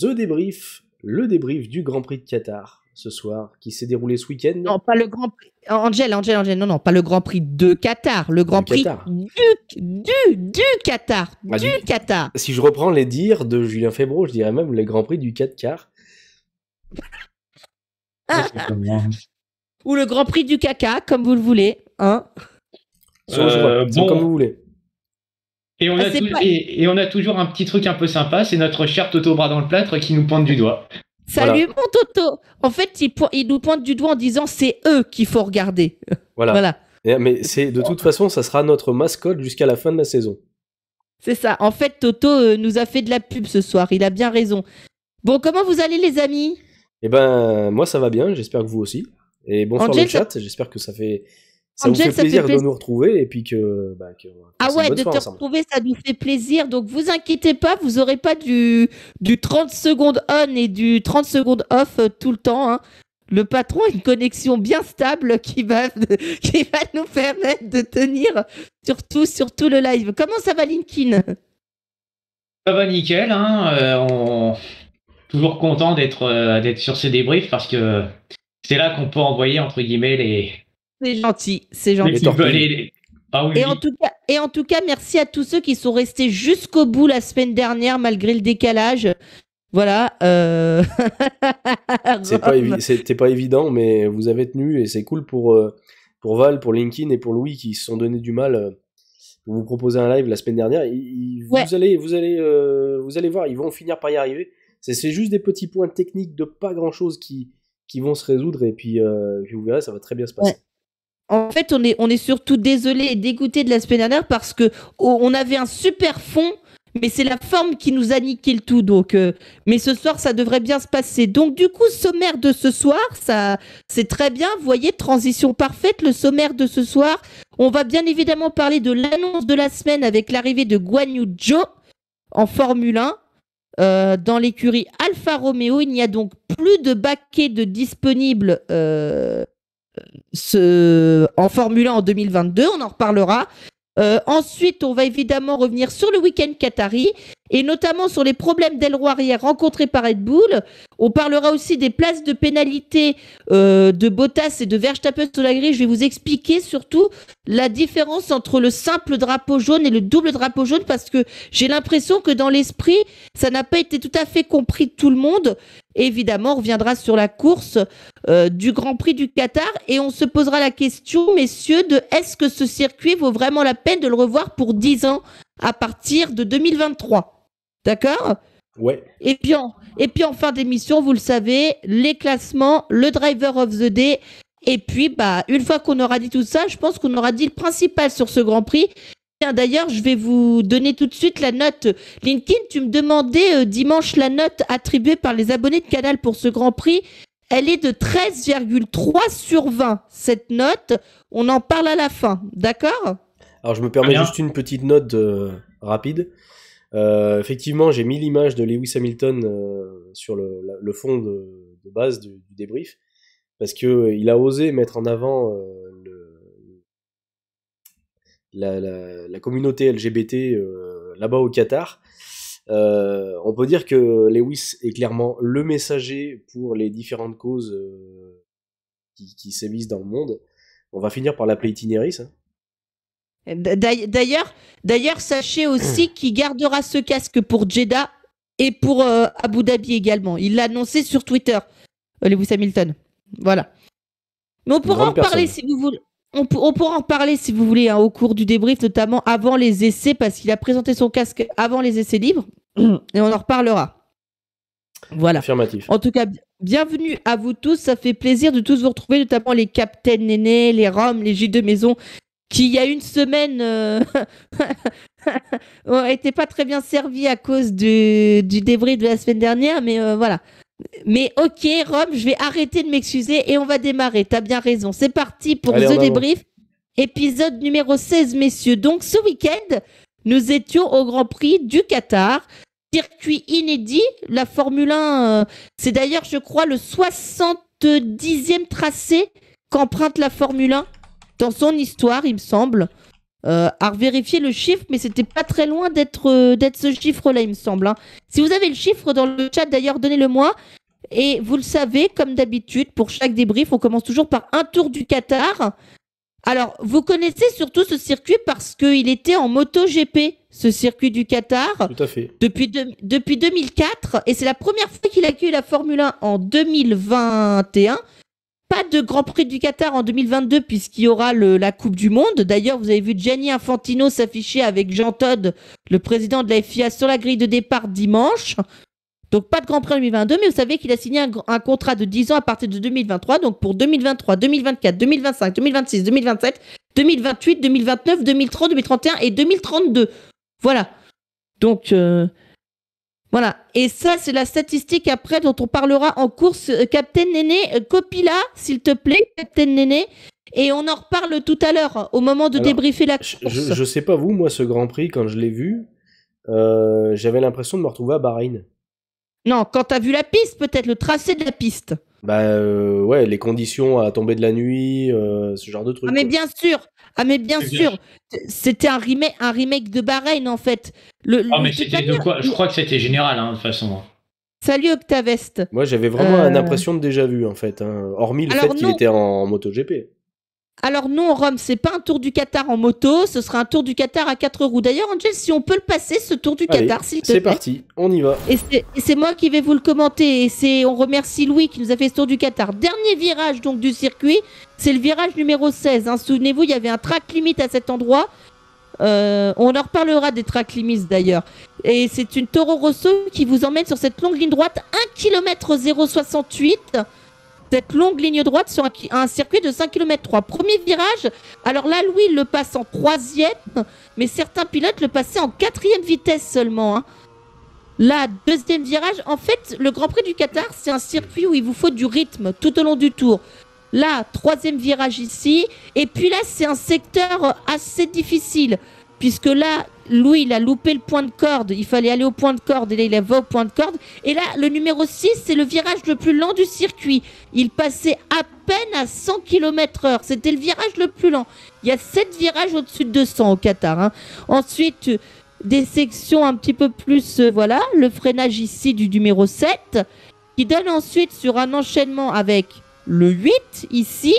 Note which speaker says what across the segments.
Speaker 1: The Débrief, le débrief du Grand Prix de Qatar ce soir,
Speaker 2: qui s'est déroulé ce week-end. Non, pas le Grand Prix. Angel, Angel, Angel, non, non, pas le Grand Prix de Qatar, le Grand Prix Du, du, du Qatar, bah, du, Qatar. Si je reprends les dires
Speaker 1: de Julien Febro, je dirais même le Grand Prix du 4 quarts.
Speaker 2: Ah. Ou le Grand Prix du caca, comme vous le voulez, hein
Speaker 3: euh, comme vous
Speaker 4: voulez. Ah, et on, a toujours un petit truc un peu sympa, c'est notre cher Toto Bras dans le plâtre qui nous pointe du doigt. Salut
Speaker 2: mon Toto En fait, il, il, nous pointe du doigt en disant c'est eux qu'il faut regarder.
Speaker 4: Voilà.
Speaker 1: mais c'est de toute façon, ça sera notre mascotte jusqu'à la fin de la saison.
Speaker 2: C'est ça. En fait, Toto euh, nous a fait de la pub ce soir. Il a bien raison. Bon, comment vous allez les amis
Speaker 1: Eh ben, moi ça va bien. J'espère que vous aussi. Et bonsoir le chat. J'espère que ça fait
Speaker 2: ça Angel, plaisir, de nous
Speaker 1: retrouver et puis que, bah, ah ouais de te retrouver
Speaker 2: ça nous fait plaisir donc vous inquiétez pas vous aurez pas du du 30 secondes on et du 30 secondes off euh, tout le temps hein. le patron a une connexion bien stable qui va qui va nous permettre de tenir surtout tout le live comment ça va Linkin
Speaker 4: ça va nickel hein euh, toujours content d'être euh, d'être sur ce débrief parce que c'est là qu'on peut envoyer entre guillemets les
Speaker 2: c'est gentil, c'est gentil.
Speaker 4: Ah et en, tout
Speaker 2: cas, et en tout cas, merci à tous ceux qui sont restés jusqu'au bout la semaine dernière malgré le décalage. Voilà. Euh...
Speaker 1: C'était pas, pas, évident, mais vous avez tenu et c'est cool pour, euh, pour Val, pour LinkedIn et pour Louis qui se sont donné du mal euh, pour vous proposer un live la semaine dernière. vous, allez, vous, allez, euh, vous allez voir, ils vont finir par y arriver. C'est juste des petits points techniques de pas grand chose qui, qui vont se résoudre et puis, vous verrez, ça va très bien se passer
Speaker 2: en fait, on est, on est surtout désolé et dégoûté de la semaine dernière parce que oh, on avait un super fond, mais c'est la forme qui nous a niqué le tout. Donc, euh, mais ce soir, ça devrait bien se passer. Donc, du coup, sommaire de ce soir, ça, c'est très bien. Vous voyez, transition parfaite. Le sommaire de ce soir, on va bien évidemment parler de l'annonce de la semaine avec l'arrivée de Guan Yu Zhou en Formule 1. Euh, dans l'écurie Alfa Romeo, il n'y a donc plus de baquets de disponibles euh, en Formule 1 en 2022, on en reparlera. Euh, ensuite, on va évidemment revenir sur le week-end Qatari et notamment sur les problèmes d'Elroi arrière rencontrés par Red Bull. On parlera aussi des places de pénalité euh, de Bottas et de Verstappen sur la grille. Je vais vous expliquer surtout la différence entre le simple drapeau jaune et le double drapeau jaune parce que j'ai l'impression que dans l'esprit, ça n'a pas été tout à fait compris de tout le monde. Évidemment, on reviendra sur la course euh, du Grand Prix du Qatar et on se posera la question, messieurs, de est-ce que ce circuit vaut vraiment la peine de le revoir pour 10 ans à partir de 2023 D'accord Ouais. Et puis, en, et puis en fin d'émission, vous le savez, les classements, le driver of the day. Et puis, bah, une fois qu'on aura dit tout ça, je pense qu'on aura dit le principal sur ce Grand Prix d'ailleurs, je vais vous donner tout de suite la note. LinkedIn, tu me demandais euh, dimanche la note attribuée par les abonnés de Canal pour ce Grand Prix. Elle est de 13,3 sur 20, cette note. On en parle à la fin, d'accord
Speaker 1: Alors, je me permets juste une petite note euh, rapide. Euh, effectivement, j'ai mis l'image de Lewis Hamilton sur le, fond de, base du, débrief parce qu'il a osé mettre en avant la, la, communauté LGBT euh, là-bas au Qatar. Euh, on peut dire que Lewis est clairement le messager pour les différentes causes euh,
Speaker 2: qui, qui sévissent dans le monde. On va finir par l'appeler itinériste hein. eh, D'ailleurs, d'ailleurs, sachez aussi qu'il gardera ce casque pour Jeddah et pour Abu Dhabi également. Il l'a annoncé sur Twitter, Lewis Hamilton. Voilà. Mais on pourra en parler si vous voulez. On, pourra en parler si vous voulez hein, au cours du débrief, notamment avant les essais, parce qu'il a présenté son casque avant les essais libres, et on en reparlera.
Speaker 1: Voilà. Affirmatif.
Speaker 2: En tout cas, bienvenue à vous tous. Ça fait plaisir de tous vous retrouver, notamment les Captain Néné, les Roms, les Gilles de Maison, qui il y a une semaine euh... n'étaient pas très bien servis à cause du, débrief de la semaine dernière, mais euh, voilà. Mais ok, Rome, je vais arrêter de m'excuser et on va démarrer. T'as bien raison. C'est parti pour The Débrief, épisode numéro 16, messieurs. Donc ce week-end, nous étions au Grand Prix du Qatar. Circuit inédit, la Formule 1, euh, c'est d'ailleurs, je crois, le 70e tracé qu'emprunte la Formule 1 dans son histoire, il me semble. Euh, à vérifier le chiffre, mais c'était pas très loin d'être euh, d'être ce chiffre-là, il me semble. Hein. Si vous avez le chiffre dans le chat, d'ailleurs, donnez-le-moi. Et vous le savez, comme d'habitude, pour chaque débrief, on commence toujours par un tour du Qatar. Alors, vous connaissez surtout ce circuit parce qu'il était en MotoGP, ce circuit du Qatar. Tout à fait. Depuis, depuis 2004. Et c'est la première fois qu'il accueille la Formule 1 en 2021 pas de Grand Prix du Qatar en 2022 puisqu'il y aura la Coupe du Monde. D'ailleurs, vous avez vu Gianni Infantino s'afficher avec Jean Todd, le président de la FIA, sur la grille de départ dimanche. Donc pas de Grand Prix en 2022, mais vous savez qu'il a signé un, contrat de 10 ans à partir de 2023. Donc pour 2023, 2024, 2025, 2026, 2027, 2028, 2029, 2030, 2031 et 2032. Voilà. Donc voilà. Et ça, c'est la statistique après dont on parlera en course. Euh, Captain Néné, euh, copie-la, s'il te plaît, Captain Néné. Et on en reparle tout à l'heure, au moment de débriefer la course. Je,
Speaker 1: sais pas vous, moi, ce Grand Prix, quand je l'ai vu, euh, j'avais l'impression de me retrouver à Bahreïn.
Speaker 2: Non, quand t'as vu la piste, peut-être, le tracé de la piste.
Speaker 1: Bah ouais, les conditions à tomber de la nuit, ce genre de trucs. Ah mais bien
Speaker 2: sûr, ah, mais bien sûr, c'était un remake, un remake de Bahreïn en fait. Le, ah, mais c'était de quoi Je crois
Speaker 1: que c'était général hein, de toute façon. Hein.
Speaker 2: Salut Octavest. Moi, j'avais vraiment l'impression
Speaker 1: une euh, de déjà vu en fait, hein. hormis le fait qu'il était en MotoGP.
Speaker 2: Alors non, Rome, c'est pas un tour du Qatar en moto, ce sera un tour du Qatar à quatre roues. D'ailleurs, Angel, si on peut le passer, ce tour du Qatar, s'il te plaît. C'est parti, on y va. Et c'est moi qui vais vous le commenter. Et c'est, on remercie Louis qui nous a fait ce tour du Qatar. Dernier virage donc du circuit, c'est le virage numéro 16. Hein. Souvenez-vous, il y avait un track limite à cet endroit. Euh, on en reparlera des track limites d'ailleurs. Et c'est une Toro Rosso qui vous emmène sur cette longue ligne droite, 1 km 068. Cette longue ligne droite sur un, circuit de 5 km 3. Premier virage, alors là, Louis le passe en troisième, mais certains pilotes le passaient en quatrième vitesse seulement. Hein. Là, deuxième virage. En fait, le Grand Prix du Qatar, c'est un circuit où il vous faut du rythme tout au long du tour. Là, troisième virage ici. Et puis là, c'est un secteur assez difficile puisque là, Louis, il a loupé le point de corde. Il fallait aller au point de corde. Et là, il va au point de corde. Et là, le numéro 6, c'est le virage le plus lent du circuit. Il passait à peine à 100 km heure. C'était le virage le plus lent. Il y a 7 virages au-dessus de 200 au Qatar. Hein. Ensuite, des sections un petit peu plus... Euh, voilà, le freinage ici du numéro 7, qui donne ensuite sur un enchaînement avec le 8 ici,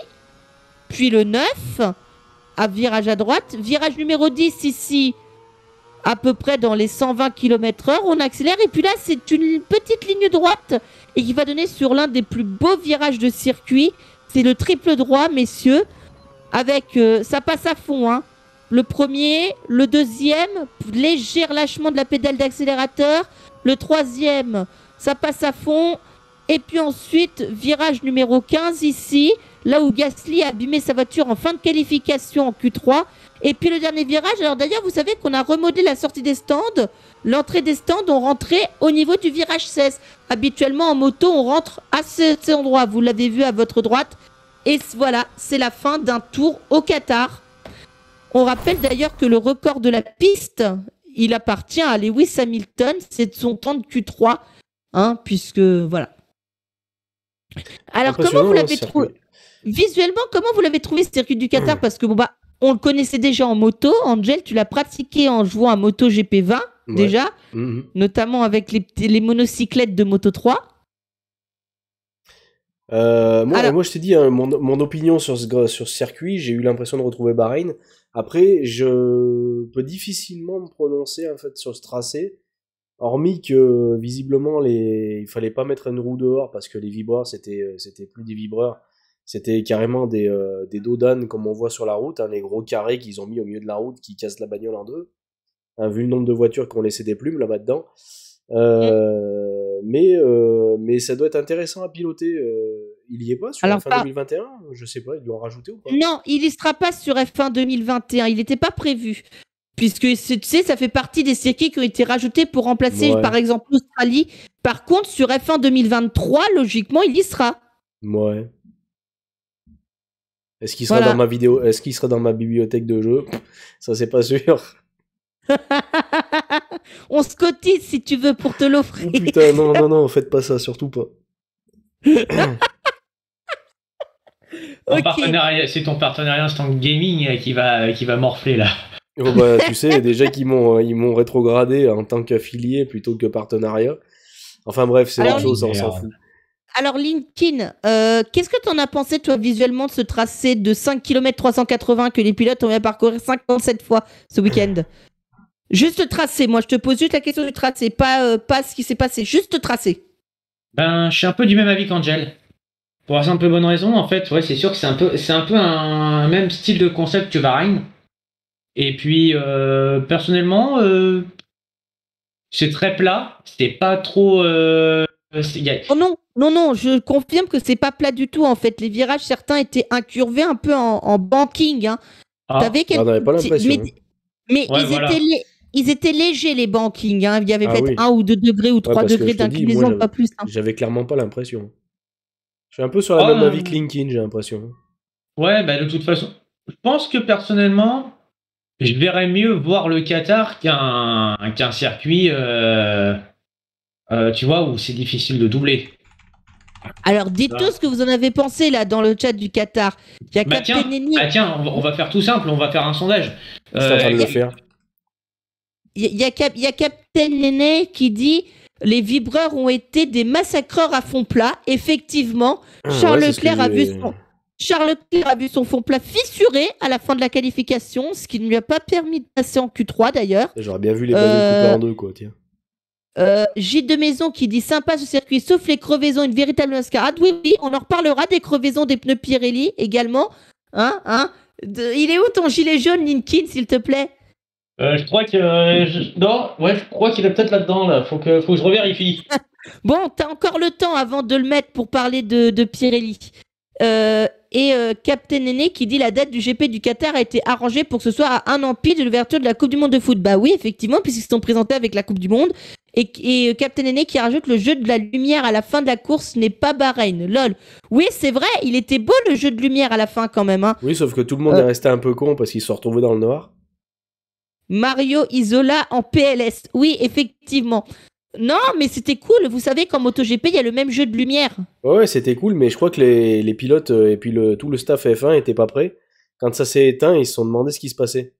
Speaker 2: puis le 9 virage à droite. Virage numéro 10 ici, à peu près dans les 120 km/h. On accélère et puis là, c'est une petite ligne droite et qui va donner sur l'un des plus beaux virages de circuit. C'est le triple droit, messieurs. Avec, euh, ça passe à fond, hein. Le premier, le deuxième, léger relâchement de la pédale d'accélérateur. Le troisième, ça passe à fond. Et puis ensuite, virage numéro 15 ici là où Gasly a abîmé sa voiture en fin de qualification en Q3. Et puis le dernier virage, alors d'ailleurs, vous savez qu'on a remodelé la sortie des stands. L'entrée des stands, on rentrait au niveau du virage 16. Habituellement, en moto, on rentre à cet endroit. Vous l'avez vu à votre droite. Et voilà, c'est la fin d'un tour au Qatar. On rappelle d'ailleurs que le record de la piste, il appartient à Lewis Hamilton. C'est son temps de Q3. Hein, puisque voilà. Alors, comment vous hein, l'avez trouvé visuellement, comment vous l'avez trouvé ce circuit du Qatar euh. Parce que bon, bah, on le connaissait déjà en moto. Angel, tu l'as pratiqué en jouant à Moto GP20 déjà, mhm. notamment avec les, monocyclettes de Moto 3.
Speaker 1: Euh, moi, je t'ai dit hein, mon, opinion sur ce, sur circuit. J'ai eu l'impression de retrouver Bahreïn. Après, je peux difficilement me prononcer en fait sur ce tracé, hormis que visiblement les, il fallait pas mettre une roue dehors parce que les vibreurs c'était euh, c'était plus des vibreurs, c'était carrément des, euh, des dos comme on voit sur la route, hein, les gros carrés qu'ils ont mis au milieu de la route qui cassent la bagnole en deux. Hein, vu le nombre de voitures qui ont laissé des plumes là-bas dedans. Euh, mm. mais, euh, mais ça doit être intéressant à piloter. il y est pas sur F1 2021 Je sais pas, ils l'ont rajouté ou pas Non,
Speaker 2: il y sera pas sur F1 2021. Il n'était pas prévu puisque tu sais, ça fait partie des circuits qui ont été rajoutés pour remplacer, par exemple, l'Australie. Par contre, sur F1 2023, logiquement, il y sera.
Speaker 1: Ouais. Est-ce qu'il sera dans ma vidéo Est-ce qu'il sera dans ma bibliothèque de jeux Ça, c'est pas sûr.
Speaker 2: On se cotise si tu veux pour te l'offrir.
Speaker 1: Oh, putain, non, non, non, faites pas ça, surtout pas. C'est
Speaker 4: ton partenariat instant gaming euh, qui va, euh, qui va morfler là.
Speaker 1: Oh, bah, tu sais, déjà qu'ils m'ont, euh, ils m'ont rétrogradé en tant qu'affilié plutôt que partenariat. Enfin bref, c'est la chose, on s'en fout.
Speaker 2: Alors, Linkin, euh, qu'est-ce que tu en as pensé, toi, visuellement, de ce tracé de 5 km 380 que les pilotes ont bien parcourir 57 fois ce week-end Juste tracé, moi, je te pose juste la question du tracé, pas, euh, pas ce qui s'est passé, juste tracé.
Speaker 4: Ben, je suis un peu du même avis qu'Angel. Pour la simple bonne raison, en fait, ouais, c'est sûr que c'est un peu, c'est un peu un, même style de concept que Varine. Et puis, euh, personnellement, c'est très plat, c'est pas trop. Euh,
Speaker 2: oh non, non, non, je confirme que c'est pas plat du tout en fait. Les virages, certains étaient incurvés un peu en, banking. T'avais hein. ah. ah, Mais, hein. ils, étaient légers les banking. Hein. Il y avait ah peut-être 1 un ou deux degrés ou trois degrés d'inclinaison, pas plus.
Speaker 1: J'avais clairement pas l'impression. Je suis un peu sur la oh, même euh, avis que LinkedIn, j'ai l'impression.
Speaker 4: Ouais, bah, de toute façon, je pense que personnellement, je verrais mieux voir le Qatar qu'un circuit. Euh euh, tu vois, où c'est difficile de doubler.
Speaker 2: Alors, dites-nous ce que vous en avez pensé là dans le chat du Qatar. Il y a Captain bah, tiens, ah, tiens
Speaker 4: on, va, faire tout simple, on va faire un sondage.
Speaker 1: Euh, faire.
Speaker 2: Il y, a, y Captain Néné qui dit les vibreurs ont été des massacreurs à fond plat. Effectivement, ah, Charles Leclerc a vu son. Charles a vu son fond plat fissuré à la fin de la qualification, ce qui ne lui a pas permis de passer en Q3 d'ailleurs.
Speaker 1: J'aurais bien vu les euh... couper en deux, quoi, tiens.
Speaker 2: Euh, de Maison qui dit sympa ce circuit, sauf les crevaisons, une véritable mascarade. Oui, oui, on en reparlera des crevaisons des pneus Pirelli également. Hein, hein Il est où ton gilet jaune, Linkin, s'il te plaît
Speaker 4: euh, Je crois que euh, crois qu'il est peut-être là-dedans. Là, faut que faut que je revérifie.
Speaker 2: bon, t'as encore le temps avant de le mettre pour parler de, de Pirelli. Euh, et euh, Captain Nene qui dit la date du GP du Qatar a été arrangée pour que ce soit à un an pile de l'ouverture de la Coupe du Monde de foot. Bah oui, effectivement, puisqu'ils se sont présentés avec la Coupe du Monde. Et, euh, Captain Nene qui rajoute le jeu de la lumière à la fin de la course n'est pas Bahreïn. Lol. Oui, c'est vrai, il était beau le jeu de lumière à la fin quand même. Hein.
Speaker 1: Oui, sauf que tout le monde est resté un peu con parce qu'ils se sont retrouvés dans le noir.
Speaker 2: Mario Isola en PLS. Oui, effectivement. Non, mais c'était cool. Vous savez qu'en MotoGP, il y a le même jeu de lumière.
Speaker 1: Ouais, c'était cool, mais je crois que les, pilotes euh, et puis le, tout le staff F1 n'étaient pas prêts. Quand ça s'est éteint, ils se sont demandé ce qui se passait.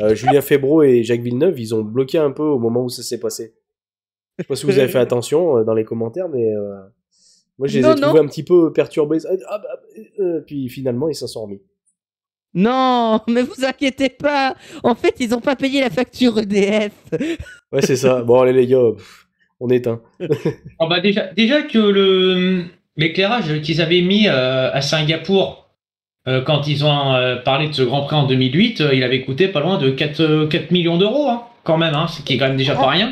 Speaker 1: Euh, Julien Febro et Jacques Villeneuve, ils ont bloqué un peu au moment où ça s'est passé. Je sais pas si vous avez fait attention euh, dans les commentaires, mais moi je les ai trouvés un petit peu perturbés. Ah, ah, bah, puis finalement, ils s'en sont remis.
Speaker 2: Non, mais vous inquiétez pas. En fait, ils n'ont pas payé la facture EDF.
Speaker 1: Ouais, c'est ça. Bon, allez les gars, on éteint. oh
Speaker 4: ah, bah déjà, déjà que l'éclairage qu'ils avaient mis euh, à Singapour euh, quand ils ont euh, parlé de ce Grand Prix en 2008, il avait coûté pas loin de 4, millions d'euros, hein, quand même, hein, ce qui est quand même déjà pas rien.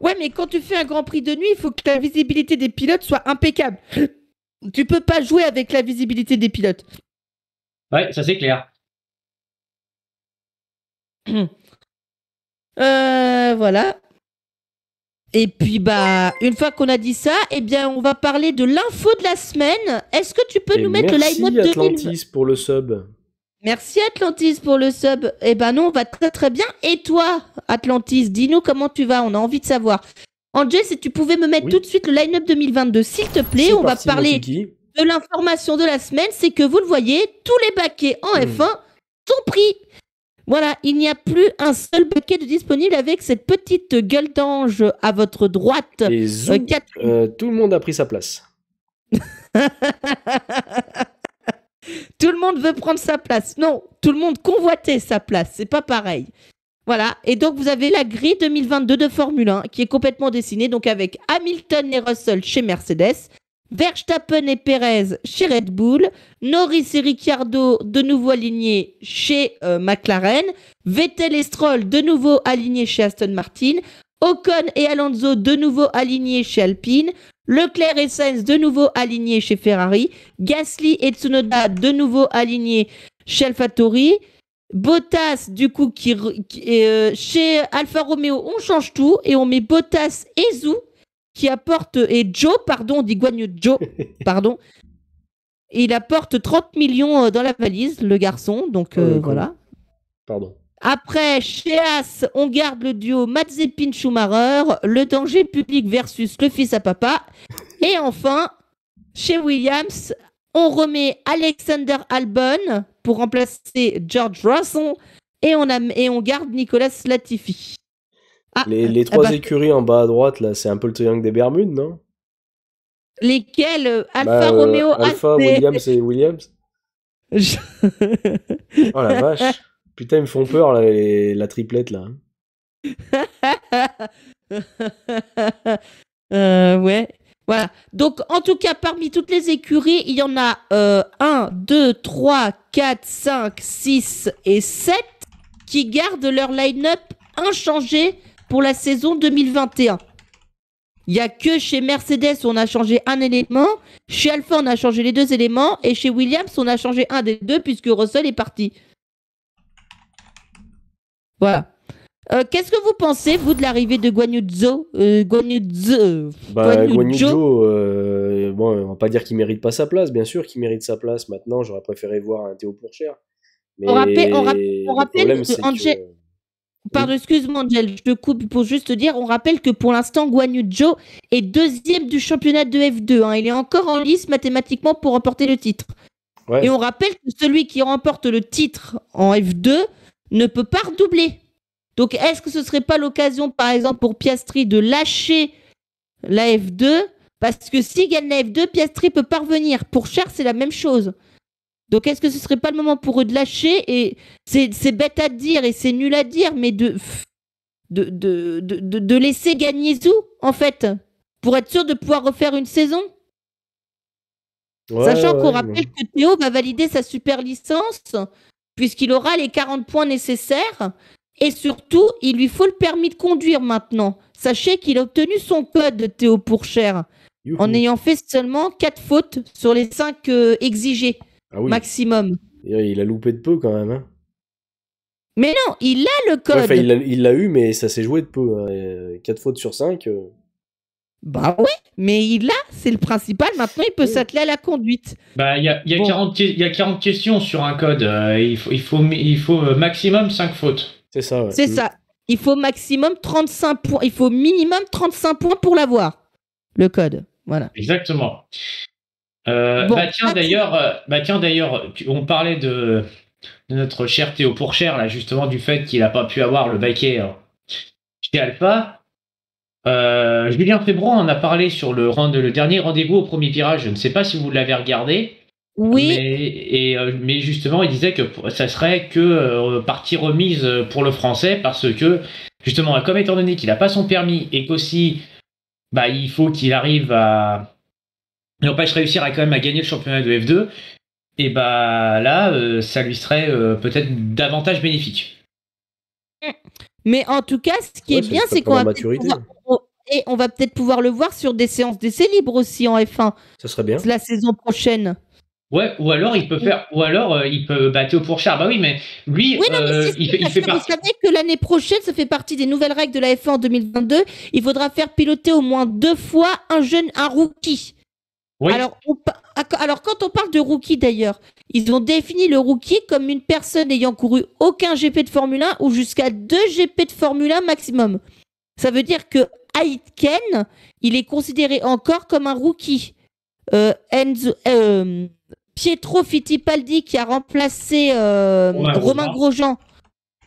Speaker 2: Ouais, mais quand tu fais un Grand Prix de nuit, il faut que la visibilité des pilotes soit impeccable. Tu peux pas jouer avec la visibilité des pilotes.
Speaker 4: Ouais, ça c'est clair.
Speaker 2: Euh, voilà. Et puis, bah, une fois qu'on a dit ça, eh bien, on va parler de l'info de la semaine. Est-ce que tu peux nous mettre le live de Merci Atlantis
Speaker 1: pour le sub.
Speaker 2: Merci Atlantis pour le sub. Eh ben non, on va très très bien. Et toi, Atlantis, dis-nous comment tu vas. On a envie de savoir. Angé, si tu pouvais me mettre tout de suite le line-up 2022, s'il te plaît, on va parler de l'information de la semaine, c'est que vous le voyez, tous les baquets en hmm. F1 sont pris. Voilà, il n'y a plus un seul baquet de disponible avec cette petite gueule d'ange à votre droite. Euh, euh, tout le monde a pris sa place. tout le monde veut prendre sa place. Non, tout le monde convoitait sa place. C'est pas pareil. Voilà. Et donc, vous avez la grille 2022 de Formule 1 qui est complètement dessinée, donc avec Hamilton et Russell chez Mercedes, Verstappen et Perez chez Red Bull, Norris et Ricciardo de nouveau alignés chez euh, McLaren, Vettel et Stroll de nouveau alignés chez Aston Martin, Ocon et Alonso de nouveau alignés chez Alpine, Leclerc et Sainz de nouveau alignés chez Ferrari, Gasly et Tsunoda de nouveau alignés chez AlphaTauri, Bottas du coup qui, euh, chez Alfa Romeo on change tout et on met Bottas et Zou qui apporte, et Joe, pardon, dit d'Iguagne Joe, pardon, il apporte 30 millions euh, dans la valise, le garçon, donc euh, euh, voilà. Pardon. Après, chez As, on garde le duo Mazepin-Schumacher, le danger public versus le fils à papa. Et enfin, chez Williams, on remet Alexander Albon pour remplacer George Russell et on, a, et on garde Nicolas Latifi. Ah, les, les eh trois ben.
Speaker 1: écuries en bas à droite, là, c'est un peu le triangle des Bermudes, non
Speaker 2: Lesquelles euh, bah, Alpha, euh, Romeo, Alpha, Williams
Speaker 1: et Williams Oh la vache Putain, ils me font peur, la triplette, là.
Speaker 2: euh, ouais. Voilà. Donc, en tout cas, parmi toutes les écuries, il y en a 1, 2, 3, 4, 5, 6 et 7 qui gardent leur line-up inchangé pour la saison 2021. Il n'y a que chez Mercedes, on a changé un élément. Chez Alpha, on a changé les deux éléments. Et chez Williams, on a changé un des deux puisque Russell est parti. Voilà. Euh, qu'est-ce que vous pensez, vous, de l'arrivée de Guanyuzo euh, Guanyuzo, bah,
Speaker 1: euh, bon, on va pas dire qu'il mérite pas sa place, bien sûr qu'il mérite sa place. Maintenant, j'aurais préféré voir un Théo Pourchère. Mais on rappelle, on rappelle,
Speaker 2: problème, que Pardon, excuse-moi, je te coupe pour juste dire, on rappelle que pour l'instant, Guan Yu est deuxième du championnat de F2. Hein. Il est encore en lice mathématiquement pour remporter le titre. Et on rappelle que celui qui remporte le titre en F2 ne peut pas redoubler. Donc, est-ce que ce serait pas l'occasion, par exemple, pour Piastri de lâcher la F2 Parce que s'il gagne la F2, Piastri peut parvenir. Pour Cher, c'est la même chose. Donc est-ce que ce ne serait pas le moment pour eux de lâcher Et c'est bête à dire et c'est nul à dire, mais de, de, laisser gagner Zou, en fait, pour être sûr de pouvoir refaire une saison.
Speaker 3: Sachant qu'on rappelle
Speaker 2: que Théo va valider sa super licence, puisqu'il aura les 40 points nécessaires. Et surtout, il lui faut le permis de conduire maintenant. Sachez qu'il a obtenu son code, Théo pour en ayant fait seulement 4 fautes sur les 5 euh, exigées. Ah maximum.
Speaker 1: Il a loupé de peu quand même. Hein.
Speaker 2: Mais non, il a le code.
Speaker 1: il l'a eu, mais ça s'est joué de peu. 4 hein. euh, fautes sur 5. Euh.
Speaker 2: Bah oui, mais il a, c'est le principal. Maintenant, il peut s'atteler à la conduite.
Speaker 1: Bah, il y a,
Speaker 4: y, a 40 questions sur un code. Euh, il, faut, il faut maximum 5 fautes. C'est ça, C'est ça.
Speaker 2: Il faut maximum 35 points. Il faut minimum 35 points pour l'avoir, le code. Voilà.
Speaker 4: Exactement. Euh, bah, euh, bah tiens d'ailleurs, bah tiens d'ailleurs, on parlait de, notre cher Théo Pourchère là justement du fait qu'il n'a pas pu avoir le baquet hein. chez Alpha. Euh, Julien Fébron en a parlé sur le, le dernier rendez-vous au premier virage. Je ne sais pas si vous l'avez regardé. Oui. Mais, et, mais justement, il disait que ça serait que partie remise pour le français parce que justement, comme étant donné qu'il n'a pas son permis et qu'aussi bah, il faut qu'il arrive à, n'empêche réussir à quand même à gagner le championnat de F2, et bah là, euh, ça lui serait euh, peut-être davantage bénéfique.
Speaker 2: Mais en tout cas, ce qui est bien, c'est qu'on va et on va peut-être pouvoir le voir sur des séances d'essai libres aussi en F1. Ça serait bien. La saison prochaine.
Speaker 4: Ouais, ou alors il peut faire, ou alors euh, il peut battre au fourchard. Bah oui, mais lui, il, fait, Vous savez
Speaker 2: que l'année prochaine, ça fait partie des nouvelles règles de la F1 en 2022. Il faudra faire piloter au moins deux fois un jeune, un rookie. Alors, alors, quand on parle de rookie d'ailleurs, ils ont défini le rookie comme une personne ayant couru aucun GP de Formule 1 ou jusqu'à deux GP de Formule 1 maximum. Ça veut dire que Aitken, il est considéré encore comme un rookie. Euh, euh Pietro Fittipaldi, qui a remplacé euh, Romain Grosjean,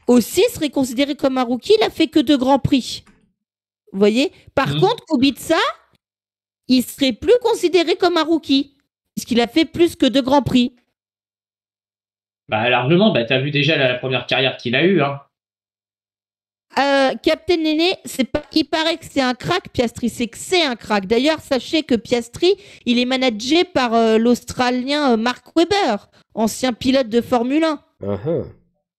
Speaker 2: aussi serait considéré comme un rookie. Il a fait que deux grands prix. Vous voyez Par mm. contre, Kubica, il serait plus considéré comme un rookie, puisqu'il a fait plus que deux grands prix.
Speaker 4: Bah largement, bah t'as vu déjà la, première carrière qu'il a eue. Hein.
Speaker 2: Euh, Captain Nené, il paraît que c'est un crack, Piastri, c'est que c'est un crack. D'ailleurs, sachez que Piastri, il est managé par euh, l'Australien euh, Mark Webber, ancien pilote de Formule 1. Uh-huh.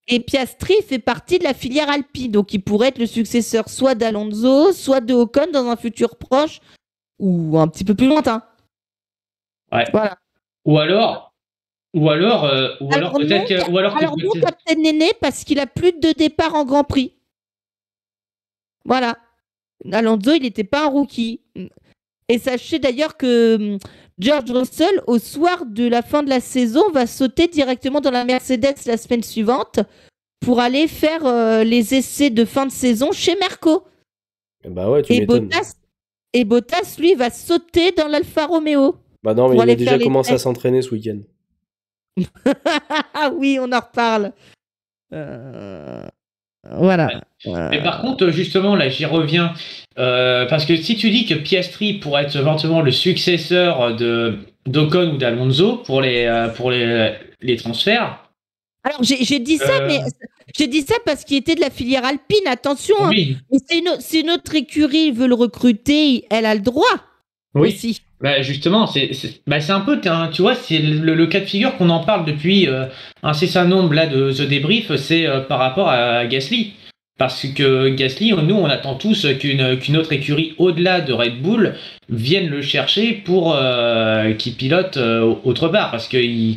Speaker 2: Et Piastri fait partie de la filière Alpi, donc il pourrait être le successeur soit d'Alonso, soit de Ocon dans un futur proche, ou un petit peu plus lointain. Ouais. Voilà.
Speaker 4: Ou alors, ou alors, euh, ou alors, alors peut-être ou alors, alors non,
Speaker 2: Captain parce qu'il a plus de départ en Grand Prix. Voilà. Alonso, il n'était pas un rookie. Et sachez d'ailleurs que hum, George Russell, au soir de la fin de la saison, va sauter directement dans la Mercedes la semaine suivante pour aller faire euh, les essais de fin de saison chez Merco.
Speaker 1: Bah ouais, tu Et Bottas
Speaker 2: et Bottas, lui, va sauter dans l'Alfa Romeo. Bah non, mais il a déjà commencé à
Speaker 1: s'entraîner ce week-end.
Speaker 2: Ah oui, on en reparle. Euh, voilà. Mais par contre,
Speaker 4: justement, là, j'y reviens. Euh, parce que si tu dis que Piastri pourrait être éventuellement le successeur de d'Ocon ou d'Alonso pour les, euh, pour les, transferts.
Speaker 2: Alors, j'ai dit ça, mais je dis ça parce qu'il était de la filière alpine, attention. si hein. C'est une, autre écurie, veut le recruter, elle a le droit.
Speaker 4: Oui. Aussi. Bah justement, c'est bah, un peu, tu vois, c'est le, cas de figure qu'on en parle depuis euh, un certain nombre là, de The Débrief, c'est euh, par rapport à Gasly. Parce que Gasly, nous, on attend tous qu'une autre écurie au-delà de Red Bull vienne le chercher pour qui euh, qu'il pilote euh, autre part. Parce qu'il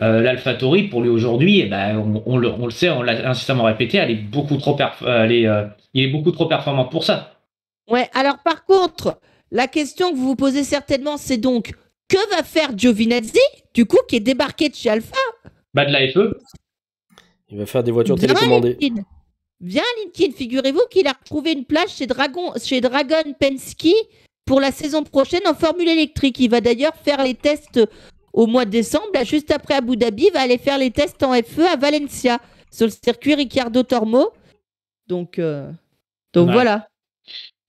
Speaker 4: euh, l'alpha Tauri, pour lui aujourd'hui, eh ben, on, le, on, le, sait, on l'a insistamment répété, elle est beaucoup trop euh, elle euh, il est beaucoup trop performant pour ça.
Speaker 2: Ouais, alors par contre, la question que vous vous posez certainement, c'est donc que va faire Giovinazzi, du coup, qui est débarqué de chez Alpha
Speaker 1: Bah, de la e. Il va faire des voitures télécommandées.
Speaker 2: Viens, Bien, figurez-vous qu'il a retrouvé une place chez Dragon, chez Dragon Penske pour la saison prochaine en formule électrique. Il va d'ailleurs faire les tests au mois de décembre, juste après Abu Dhabi, va aller faire les tests en FE à Valencia, sur le circuit Ricciardo Tormo. Donc, euh, donc voilà.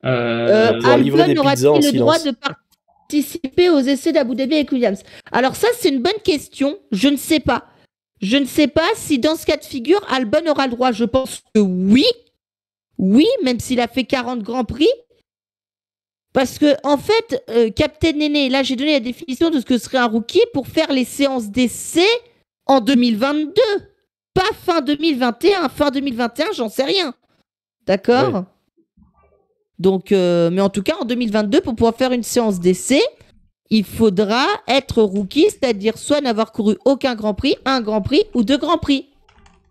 Speaker 2: Euh, euh, Albon aura-t-il le droit de participer aux essais d'Abu Dhabi et Williams Alors ça, c'est une bonne question. Je ne sais pas. Je ne sais pas si dans ce cas de figure, Albon aura le droit. Je pense que oui. Oui, même s'il a fait 40 grands prix. Parce que, en fait, euh, Captain Néné, là, j'ai donné la définition de ce que serait un rookie pour faire les séances d'essai en 2022. Pas fin 2021. Fin 2021, j'en sais rien. D'accord Donc, euh, mais en tout cas, en 2022, pour pouvoir faire une séance d'essai, il faudra être rookie, c'est-à-dire soit n'avoir couru aucun Grand Prix, un Grand Prix ou deux Grands Prix.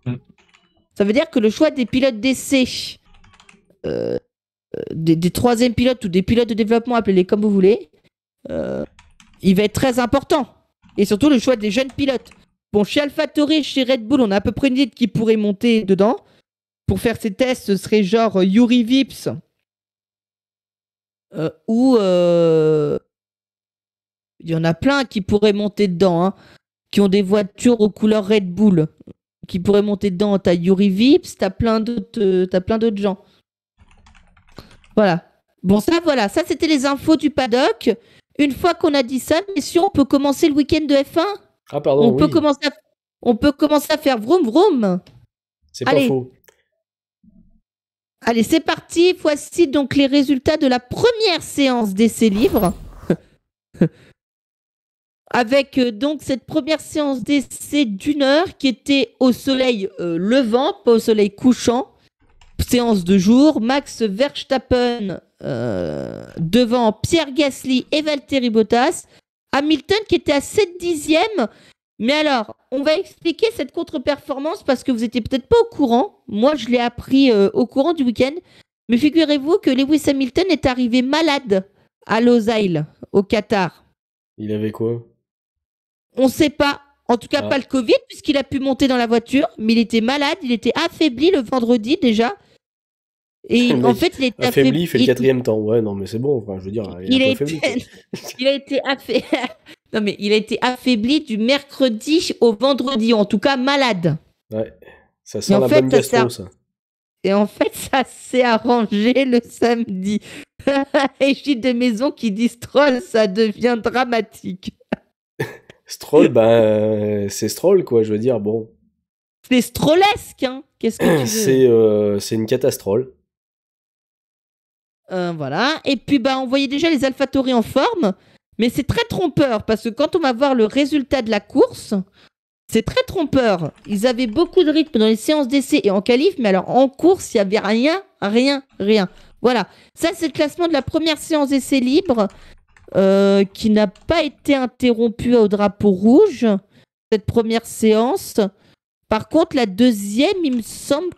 Speaker 2: Mm. Ça veut dire que le choix des pilotes d'essai euh, des, des, troisième pilotes ou des pilotes de développement, appelez-les comme vous voulez, euh, il va être très important. Et surtout le choix des jeunes pilotes. Bon, chez AlphaTauri, chez Red Bull, on a à peu près une idée qui pourrait monter dedans. Pour faire ces tests, ce serait genre euh, Yuri Vips euh, ou il y en a plein qui pourraient monter dedans, hein, qui ont des voitures aux couleurs Red Bull, qui pourraient monter dedans. T'as Yuri Vips, t'as plein d'autres, plein d'autres gens. Voilà. Bon, ça, voilà. Ça, c'était les infos du paddock. Une fois qu'on a dit ça, messieurs, on peut commencer le week-end de F1 Ah, pardon. On, peut, commencer à... on peut commencer à faire vroom vroom. C'est pas faux. Allez, c'est parti. Voici donc les résultats de la première séance d'essai livre. Avec euh, donc cette première séance d'essai d'une heure qui était au soleil euh, levant, pas au soleil couchant séance de jour. Max Verstappen euh, devant Pierre Gasly et Valtteri Bottas. Hamilton qui était à 7 dixièmes. Mais alors, on va expliquer cette contre-performance parce que vous n'étiez peut-être pas au courant. Moi, je l'ai appris euh, au courant du week-end. Mais figurez-vous que Lewis Hamilton est arrivé malade à Losail, au Qatar.
Speaker 1: Il avait quoi
Speaker 2: On ne sait pas. En tout cas, ah. pas le Covid, puisqu'il a pu monter dans la voiture, mais il était malade, il était affaibli le vendredi déjà. Et en fait, il est affaibli. Il fait le quatrième
Speaker 1: temps. Ouais, non, mais c'est bon. Enfin, je veux dire, il, a,
Speaker 2: été... Affaibli, non, mais il a été affaibli du mercredi au vendredi, en tout cas malade.
Speaker 1: Ouais, ça sent la bonne gastro, ça.
Speaker 2: Et en fait, ça s'est arrangé le samedi. et j'ai de maison qui dit Stroll, ça devient dramatique.
Speaker 1: Stroll, ben, c'est Stroll, quoi, je veux dire, bon.
Speaker 2: C'est Strollesque, hein Qu'est-ce que tu
Speaker 1: veux euh, C'est une catastrophe.
Speaker 2: Euh, voilà. Et puis, bah, on voyait déjà les AlphaTauri en forme, mais c'est très trompeur parce que quand on va voir le résultat de la course, c'est très trompeur. Ils avaient beaucoup de rythme dans les séances d'essai et en qualif, mais alors en course, il n'y avait rien, rien, rien. Voilà. Ça, c'est le classement de la première séance d'essai libre euh, qui n'a pas été interrompue au drapeau rouge, cette première séance. Par contre, la deuxième, il me semble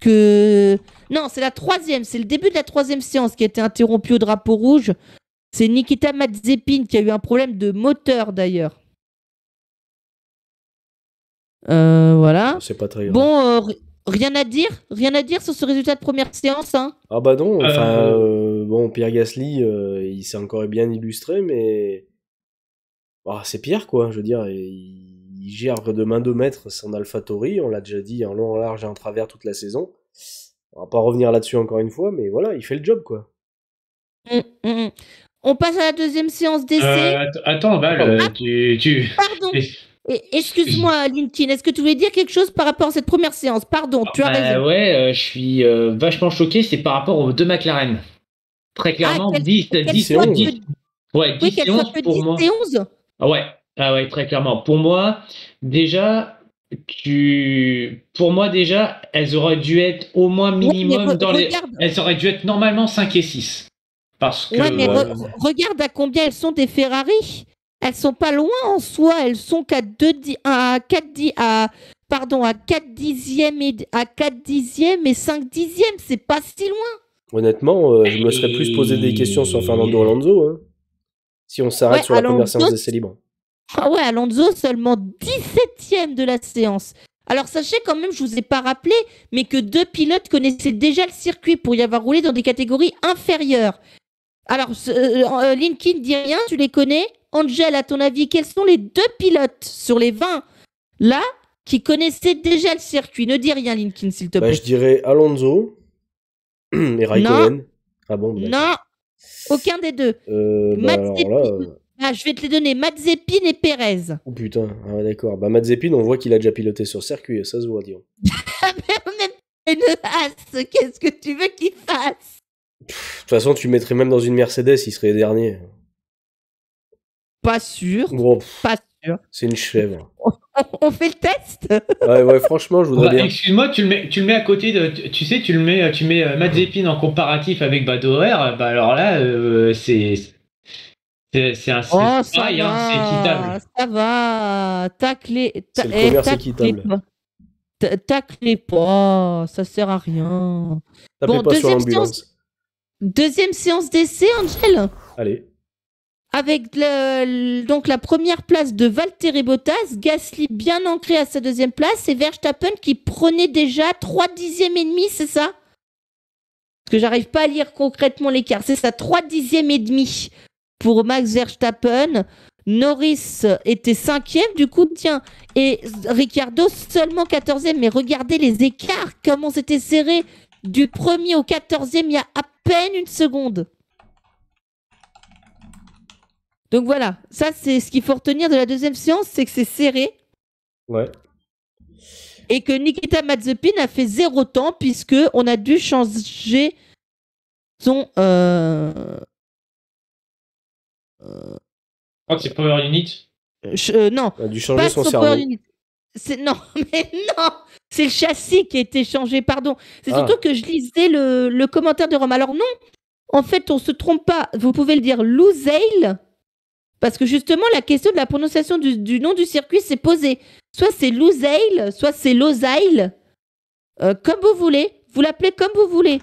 Speaker 2: que non, c'est la troisième. C'est le début de la troisième séance qui a été interrompue au drapeau rouge. C'est Nikita Mazepin qui a eu un problème de moteur d'ailleurs.
Speaker 1: Euh, voilà. C'est pas très
Speaker 2: Bon, euh, rien à dire Rien à dire sur ce résultat de première séance hein
Speaker 1: Ah bah non, euh, enfin, bon, Pierre Gasly, il s'est encore bien illustré, mais. Bah, c'est Pierre quoi, je veux dire, il... il, gère de main de maître son AlphaTauri, on l'a déjà dit en long, en large et en travers toute la saison. On va pas revenir là-dessus encore une fois, mais voilà, il fait le job, quoi.
Speaker 2: Hum, hum, hum. On passe à la deuxième séance d'essai. Euh,
Speaker 1: attends, Val, euh, tu,
Speaker 2: Pardon. Excuse-moi, LinkedIn, est-ce que tu voulais dire quelque chose par rapport à cette première séance Pardon, tu as ah, bah raison.
Speaker 4: Ouais, euh, je suis vachement choqué, c'est par rapport aux deux McLaren. Très ah, clairement, 10, 10 et 11. Ouais, 10 oui, et 11 pour 10
Speaker 2: moi. Et 11
Speaker 4: ah ouais, ah ouais, très clairement. Pour moi, déjà, tu, pour moi déjà, elles auraient dû être au moins minimum dans les. Elles auraient dû être normalement 5 et 6. Parce que. Ouais,
Speaker 2: mais euh, regarde à combien elles sont des Ferrari. Elles sont pas loin en soi. Elles sont qu'à 2 à 4 à pardon à 4 dixièmes et à 4 dixièmes et 5 dixièmes. C'est pas si loin.
Speaker 1: Honnêtement, euh, je me serais plus posé des questions sur Fernando Alonso. Hein, si on s'arrête sur la première des d'essai
Speaker 2: ah ouais, Alonso seulement 17ème de la séance. Alors sachez quand même, je vous ai pas rappelé, mais que deux pilotes connaissaient déjà le circuit pour y avoir roulé dans des catégories inférieures. Alors, euh, euh, Linkin, dis dit rien, tu les connais Angel, à ton avis, quels sont les deux pilotes sur les 20 là qui connaissaient déjà le circuit Ne dis rien, Linkin, s'il te bah, plaît. je
Speaker 1: dirais Alonso et Raikkonen. Ah bah, non. bon, non,
Speaker 2: aucun des deux.
Speaker 1: Euh, bah,
Speaker 2: ah, je vais te les donner, Mazepin et Perez.
Speaker 1: Oh putain, ah d'accord. Bah, Mazepin, on voit qu'il a déjà piloté sur circuit, ça se voit, disons.
Speaker 2: Mais qu'est-ce que tu veux qu'il fasse
Speaker 1: De toute façon, tu mettrais même dans une Mercedes, il serait dernier. Pas sûr. pas sûr. C'est une chèvre. on fait le test ouais, ouais, franchement, je voudrais dire. Bah, bien. Excuse-moi,
Speaker 4: tu le mets, tu le mets à côté de, tu, sais, tu le mets, tu mets euh, en comparatif avec Badoer, euh, bah alors là, euh, c'est c'est un oh, c'est hein, équitable.
Speaker 2: Ça va, taclez, tacler le eh, Pas, pas, ça sert à rien. bon, deuxième séance, deuxième séance d'essai, Angel. Allez. Avec donc la première place de Valtteri Bottas, Gasly bien ancré à sa deuxième place et Verstappen qui prenait déjà 3 dixièmes et demi, c'est ça Parce que j'arrive pas à lire concrètement l'écart, c'est ça, 3 dixièmes et demi pour Max Verstappen. Norris était cinquième, du coup, tiens, et Ricciardo seulement quatorzième. Mais regardez les écarts, comment c'était serré du premier au quatorzième il y a à peine une seconde. Donc voilà, ça c'est ce qu'il faut retenir de la deuxième séance, c'est que c'est serré. Ouais. Et que Nikita Mazepin a fait zéro temps puisque on a dû changer son euh, je
Speaker 4: crois que c'est Power Unit.
Speaker 2: Euh, non. changer son, Non, mais non C'est le châssis qui a été changé, pardon. C'est ah. surtout que je lisais le, le, commentaire de Rome. Alors non, en fait, on se trompe pas. Vous pouvez le dire Loseil parce que justement, la question de la prononciation du, du nom du circuit s'est posée. Soit c'est Loseil soit c'est Losail. Euh, comme vous voulez. Vous l'appelez comme vous voulez.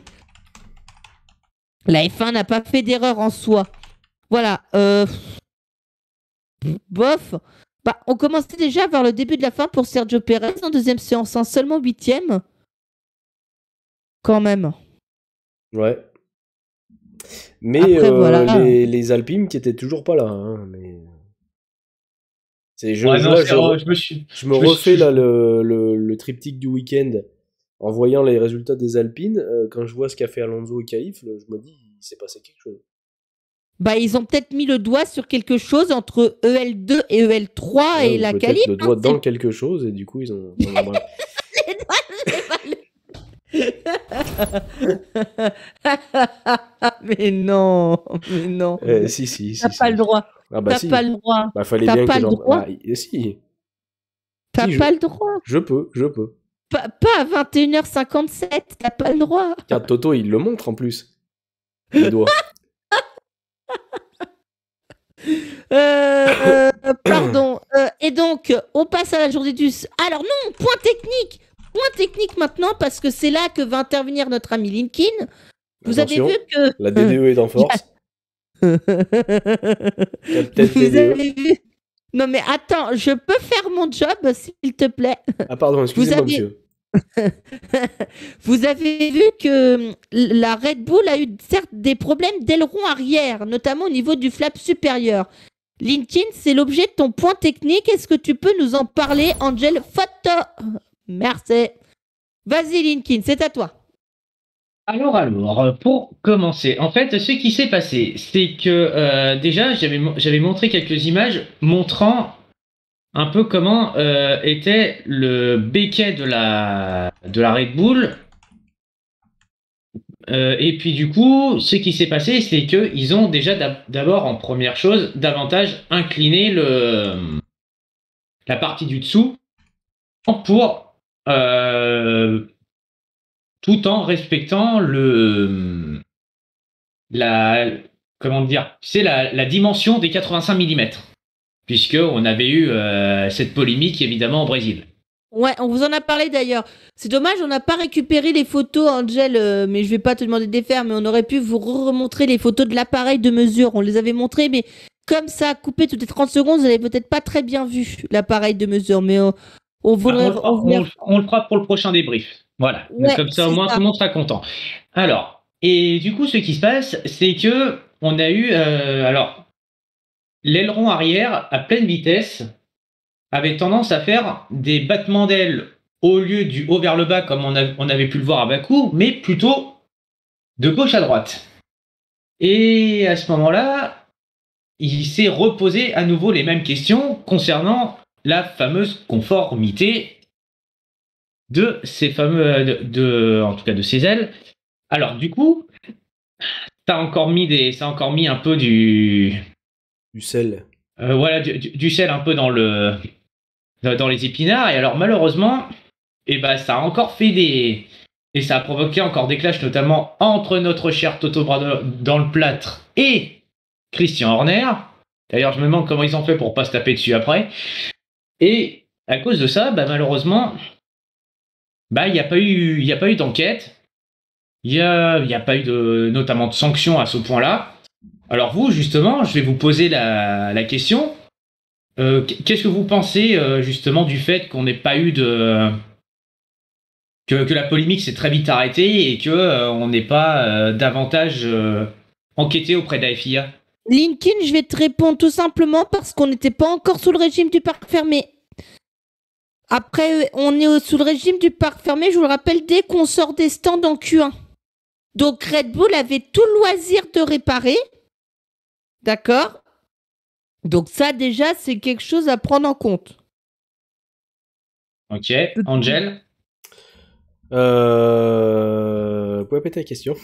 Speaker 2: La F1 n'a pas fait d'erreur en soi. Voilà. Euh, bof. Bah, on commençait déjà vers le début de la fin pour Sergio Pérez en deuxième séance, en hein, seulement huitième. Quand même.
Speaker 1: Ouais. Mais euh, les, Alpines qui étaient toujours pas là. Hein, c'est je, je, me refais là le, triptyque du week-end en voyant les résultats des Alpines. Euh, quand je vois ce qu'a fait Alonso et Caïf, je me dis il s'est passé quelque chose
Speaker 2: bah, ils ont peut-être mis le doigt sur quelque chose entre EL2 et EL3 et la calibre. Le hein, doigt dans quelque
Speaker 1: chose et du coup ils ont. les
Speaker 2: doigts, mais non, mais non. Eh, si, si, si. T'as pas le droit. Ah, bah, pas le droit. Bah, fallait T'as pas le droit. Bah,
Speaker 1: si. pas le droit. Je peux, je peux.
Speaker 2: Pas, à 21h57, t'as pas le droit.
Speaker 1: Car Toto, il le montre en plus. Les doigts.
Speaker 2: Euh, euh, pardon. Euh, et donc, on passe à la journée du. Alors non, point technique. Point technique maintenant parce que c'est là que va intervenir notre ami Linkin. Vous avez vu que la DDE est en force. Vous
Speaker 3: e. avez
Speaker 2: vu Non mais attends, je peux faire mon job s'il te plaît. Ah pardon, excusez-moi monsieur. Vous avez vu que hum, la Red Bull a eu certes des problèmes d'aileron arrière, notamment au niveau du flap supérieur. Linkin, c'est l'objet de ton point technique. Est-ce que tu peux nous en parler, Angel Photo Merci. Vas-y, Linkin, c'est à toi.
Speaker 4: Alors, alors, pour commencer, en fait, ce qui s'est passé, c'est que euh, déjà, j'avais montré quelques images montrant un peu comment euh, était le béquet de la, de la Red Bull. Euh, et puis du coup, ce qui s'est passé, c'est qu'ils ont déjà d'abord en première chose davantage incliné le, la partie du dessous pour euh, tout en respectant le la comment dire, c'est la, la dimension des 85 mm puisqu'on on avait eu euh, cette polémique évidemment au Brésil.
Speaker 2: Ouais, on vous en a parlé d'ailleurs. C'est dommage, on n'a pas récupéré les photos, Angel, euh, mais je vais pas te demander de les faire, mais on aurait pu vous remontrer les photos de l'appareil de mesure. On les avait montrées, mais comme ça, coupé toutes les 30 secondes, vous n'avez peut-être pas très bien vu l'appareil de mesure, mais on, on, bah, le fera,
Speaker 4: on, pour le prochain débrief. Voilà. comme ça, au moins, tout le monde sera content. Alors, et du coup, ce qui se passe, c'est que on a eu, euh, alors, l'aileron arrière à pleine vitesse avait tendance à faire des battements d'ailes au lieu du haut vers le bas comme on, avait pu le voir à bas mais plutôt de gauche à droite. Et à ce moment-là, il s'est reposé à nouveau les mêmes questions concernant la fameuse conformité de ces fameux, de, en tout cas de ces ailes. Alors du coup, encore mis des, ça a encore mis un peu du, du sel. Euh, voilà, du, sel un peu dans, le, dans les épinards. Et alors, malheureusement, eh ben, ça a encore fait des. Et ça a provoqué encore des clashs, notamment entre notre cher Toto Brado dans le plâtre et Christian Horner. D'ailleurs, je me demande comment ils ont fait pour pas se taper dessus après. Et à cause de ça, bah, malheureusement, bah, il n'y a pas eu, a pas eu d'enquête. Il n'y a, y a pas eu de, notamment de sanctions à ce point-là. Alors vous, justement, je vais vous poser la, question. Euh, qu'est-ce que vous pensez euh, justement du fait qu'on n'ait pas eu de que, la polémique s'est très vite arrêtée et que euh, on n'ait pas davantage enquêté auprès d'AFIA
Speaker 2: Linkin, je vais te répondre tout simplement parce qu'on n'était pas encore sous le régime du parc fermé. Après, on est sous le régime du parc fermé, je vous le rappelle, dès qu'on sort des stands en Q1. Donc Red Bull avait tout le loisir de réparer D'accord Donc ça déjà, c'est quelque chose à prendre en compte.
Speaker 1: Ok. Angel euh... Vous pouvez péter la question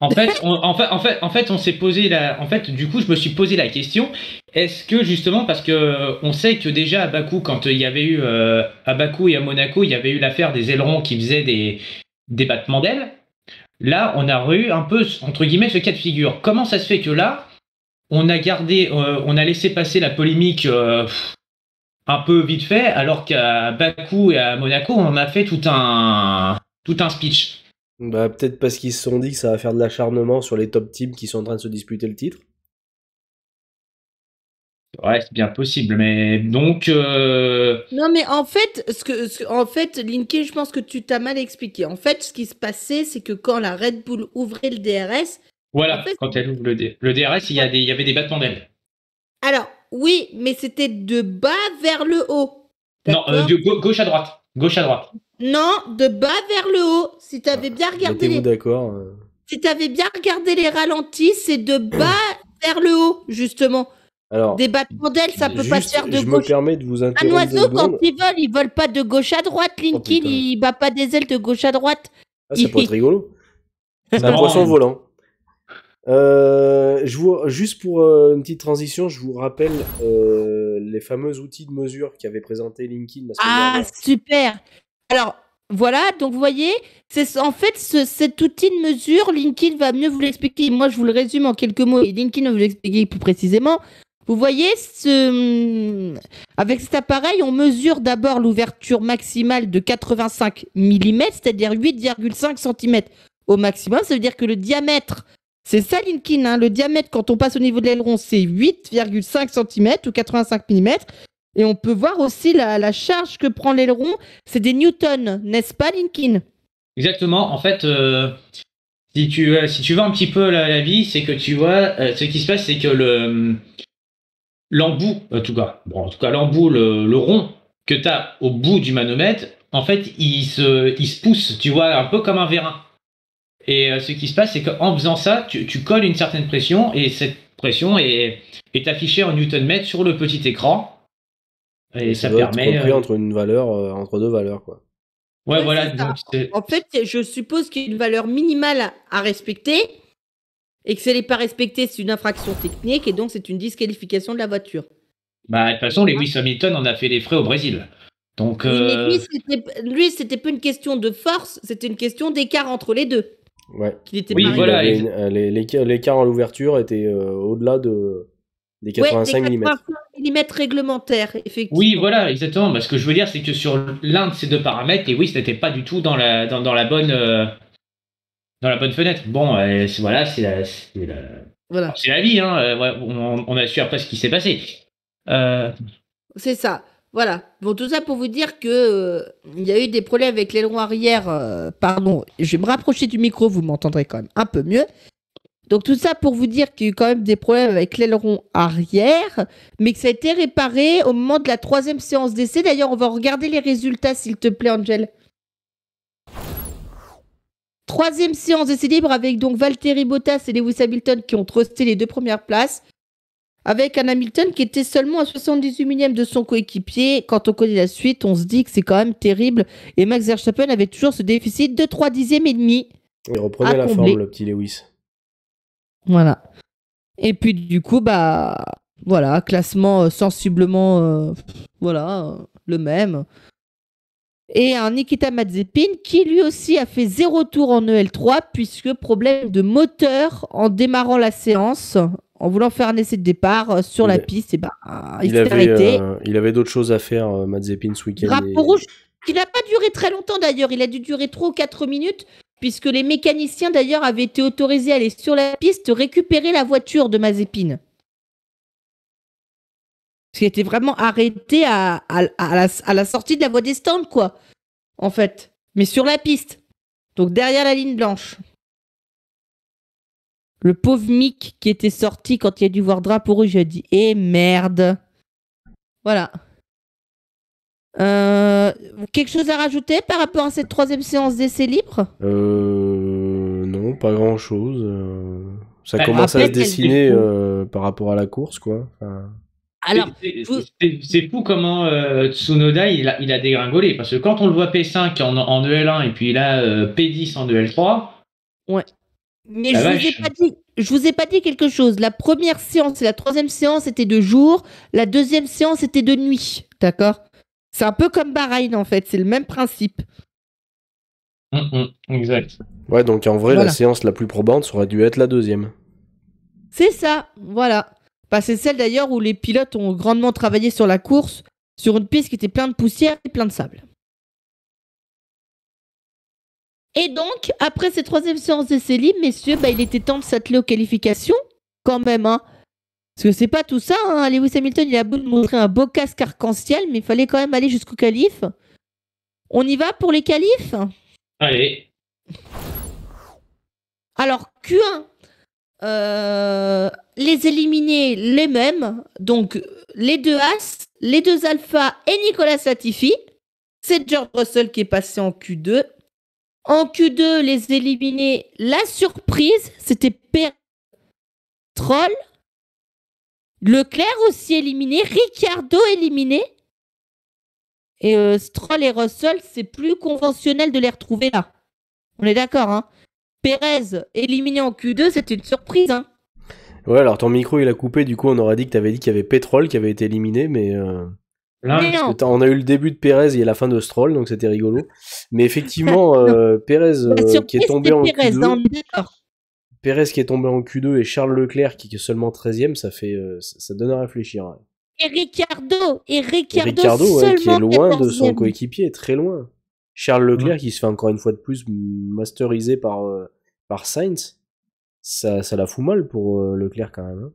Speaker 4: En fait, en fait, en fait, on s'est posé la. En fait, du coup, je me suis posé la question. Est-ce que justement, parce que euh, on sait que déjà à Bakou, quand euh, il y avait eu euh, à Bakou et à Monaco, il y avait eu l'affaire des ailerons qui faisaient des, des battements d'ailes. Là, on a eu un peu entre guillemets ce cas de figure. Comment ça se fait que là, on a gardé, euh, on a laissé passer la polémique euh, un peu vite fait, alors qu'à Bakou et à
Speaker 1: Monaco, on a fait tout un, tout un speech. Bah, peut-être parce qu'ils se sont dit que ça va faire de l'acharnement sur les top teams qui sont en train de se disputer le titre.
Speaker 4: Ouais, c'est bien possible, mais donc. Euh,
Speaker 2: non, mais en fait, ce que, en fait, Linky, je pense que tu t'as mal expliqué. En fait, ce qui se passait, c'est que quand la Red Bull ouvrait le DRS,
Speaker 4: voilà, quand elle ouvre le, le DRS, il y, a des, il y avait des battements d'ailes.
Speaker 2: Alors, oui, mais c'était de bas vers le haut.
Speaker 4: Non, euh, de gauche à droite. Gauche à droite.
Speaker 2: Non, de bas vers le haut. Si tu avais bien regardé. Les...
Speaker 1: d'accord euh
Speaker 2: Si tu avais bien regardé les ralentis, c'est de bas vers le haut, justement. Alors, des battements d'ailes, ça peut pas se faire de gauche. Je
Speaker 1: me vous Un oiseau, quand
Speaker 2: il vole Il vole pas de gauche à droite. Oh, Linkin, il bat pas des ailes de gauche à droite.
Speaker 1: Ah, pas rigolo. C'est un poisson volant. Euh, je vous, juste pour euh, une petite transition, je vous rappelle euh, les fameux outils de mesure qu'avait présenté LinkedIn. La
Speaker 2: ah, super Alors, voilà, donc vous voyez, c'est en fait cet outil de mesure, LinkedIn va mieux vous l'expliquer. Moi, je vous le résume en quelques mots et LinkedIn va vous l'expliquer plus précisément. Vous voyez, ce, hmm, avec cet appareil, on mesure d'abord l'ouverture maximale de 85 mm, c'est-à-dire 8,5 cm au maximum. Ça veut dire que le diamètre c'est ça Linkin, hein. le diamètre quand on passe au niveau de l'aileron, c'est 8,5 cm ou 85 mm. Et on peut voir aussi la, charge que prend l'aileron, c'est des newtons, n'est-ce pas Linkin
Speaker 4: Exactement, en fait, euh, si, tu, euh, si tu vois un petit peu la, la vie, c'est que tu vois, euh, ce qui se passe, c'est que le l'embout, en tout cas, bon, en tout cas l'embout, le, rond que tu as au bout du manomètre, en fait, il se, il se pousse, tu vois, un peu comme un vérin. Et euh, ce qui se passe, c'est qu'en faisant ça, tu, colles une certaine pression et cette pression est, est affichée en newton-mètre sur le petit écran. Et, ça,
Speaker 1: permet. Être euh, entre une valeur, euh, entre deux valeurs, quoi.
Speaker 4: Ouais, voilà.
Speaker 2: en fait, je suppose qu'il y a une valeur minimale à respecter et que si elle n'est pas respectée, c'est une infraction technique et donc c'est une disqualification de la voiture.
Speaker 4: Bah, de toute façon, Lewis Hamilton en a fait les frais
Speaker 1: au Brésil. Donc,
Speaker 4: ce
Speaker 2: lui, c'était pas une question de force, c'était une question d'écart entre les deux.
Speaker 1: Ouais. oui, Voilà, les, euh, les, l'écart en l'ouverture était euh, au-delà de,
Speaker 4: des 85 des mm.
Speaker 2: réglementaire réglementaires, effectivement. Oui, voilà,
Speaker 4: exactement. Bah, ce que je veux dire, c'est que sur l'un de ces deux paramètres, et oui, ce n'était pas du tout dans la, dans, dans la bonne. Euh, dans la bonne fenêtre. Bon, voilà, c'est la, c'est la, voilà. la vie. Hein. On, on, a su après ce qui s'est passé.
Speaker 2: C'est ça. Voilà. Bon, tout ça pour vous dire que euh, il y a eu des problèmes avec l'aileron arrière. Euh, pardon, je vais me rapprocher du micro, vous m'entendrez quand même un peu mieux. Donc tout ça pour vous dire qu'il y a eu quand même des problèmes avec l'aileron arrière, mais que ça a été réparé au moment de la troisième séance d'essai. D'ailleurs, on va regarder les résultats, s'il te plaît, Angel. Troisième séance d'essai libre avec donc Valtteri Bottas et Lewis Hamilton qui ont trusté les deux premières places avec un Hamilton qui était seulement à 78 millième de son coéquipier. Quand on connaît la suite, on se dit que c'est quand même terrible. Et Max Verstappen avait toujours ce déficit de 3 dixièmes et demi.
Speaker 1: Il reprenait la forme, le petit Lewis.
Speaker 2: Voilà. Et puis du coup, bah voilà, classement euh, sensiblement, euh, voilà, euh, le même. Et un Nikita Mazepin qui lui aussi a fait zéro tour en EL3 puisque problème de moteur en démarrant la séance en voulant faire un essai de départ euh, sur la piste, et bah, il, s'est arrêté. Euh,
Speaker 1: il avait d'autres choses à faire, Mazepin, ce week-end. Drapeau
Speaker 2: n'a pas duré très longtemps d'ailleurs, il a dû durer 3 ou 4 minutes, puisque les mécaniciens d'ailleurs avaient été autorisés à aller sur la piste récupérer la voiture de Mazepin. Parce qu'il était vraiment arrêté à, la, à, la, sortie de la voie des stands, quoi, en fait, mais sur la piste. Donc derrière la ligne blanche. Le pauvre Mick qui était sorti quand il a dû voir Drapeau Rouge, il a dit Eh merde Voilà. Euh, quelque chose à rajouter par rapport à cette troisième séance d'essai libre
Speaker 1: euh, Non, pas grand chose. Euh. ça bah, commence à se dessiner par rapport à la course, quoi.
Speaker 4: Alors, c'est fou comment Tsunoda il a, dégringolé parce que quand on le voit P5 en, en EL1 et puis là P10 en e l 3
Speaker 2: ouais. Mais je vous, ai pas dit, quelque chose. La première séance et la troisième séance étaient de jour. La deuxième séance était de nuit. D'accord C'est un peu comme Bahreïn, en fait. C'est le même principe.
Speaker 3: Hum, hum,
Speaker 1: exact. Ouais, donc en vrai, la séance la plus probante, aurait dû être la deuxième.
Speaker 2: C'est ça, voilà. Bah, c'est celle d'ailleurs où les pilotes ont grandement travaillé sur la course, sur une piste qui était pleine de poussière et plein de sable. Et donc, après cette troisième séance d'essai libre, messieurs, bah, il était temps de s'atteler aux qualifications, quand même. Hein. Parce que c'est pas tout ça. Hein. Lewis Hamilton, il a beau de montrer un beau casque arc-en-ciel, mais il fallait quand même aller jusqu'au calife. On y va pour les qualifs Allez. Alors, Q1, euh, les éliminés les mêmes, donc les deux As, les deux Alpha et Nicolas Satifi. C'est George Russell qui est passé en Q2 en Q2, les éliminer. la surprise, c'était Pérez, Troll. Leclerc aussi éliminé. Ricciardo éliminé. Et euh, Stroll et Russell, c'est plus conventionnel de les retrouver là. On est d'accord, hein Pérez éliminé en Q2, c'est une surprise, hein
Speaker 1: Ouais, alors ton micro il a coupé, du coup on aurait dit que t'avais dit qu'il y avait Pétrole qui avait été éliminé, mais... Euh, on a eu le début de Pérez et la fin de Stroll, donc c'était rigolo. Mais effectivement, euh, euh, Pérez qui est tombé en Q2, qui est tombé en Q2 et Charles Leclerc qui est seulement 13e, ça fait, euh, ça donne à réfléchir. Hein.
Speaker 2: Et Ricardo, Ricardo, qui est loin de son
Speaker 1: coéquipier, très loin. Charles Leclerc qui se fait encore une fois de plus masteriser par par Sainz, ça, ça la fout mal pour Leclerc quand même. Hein.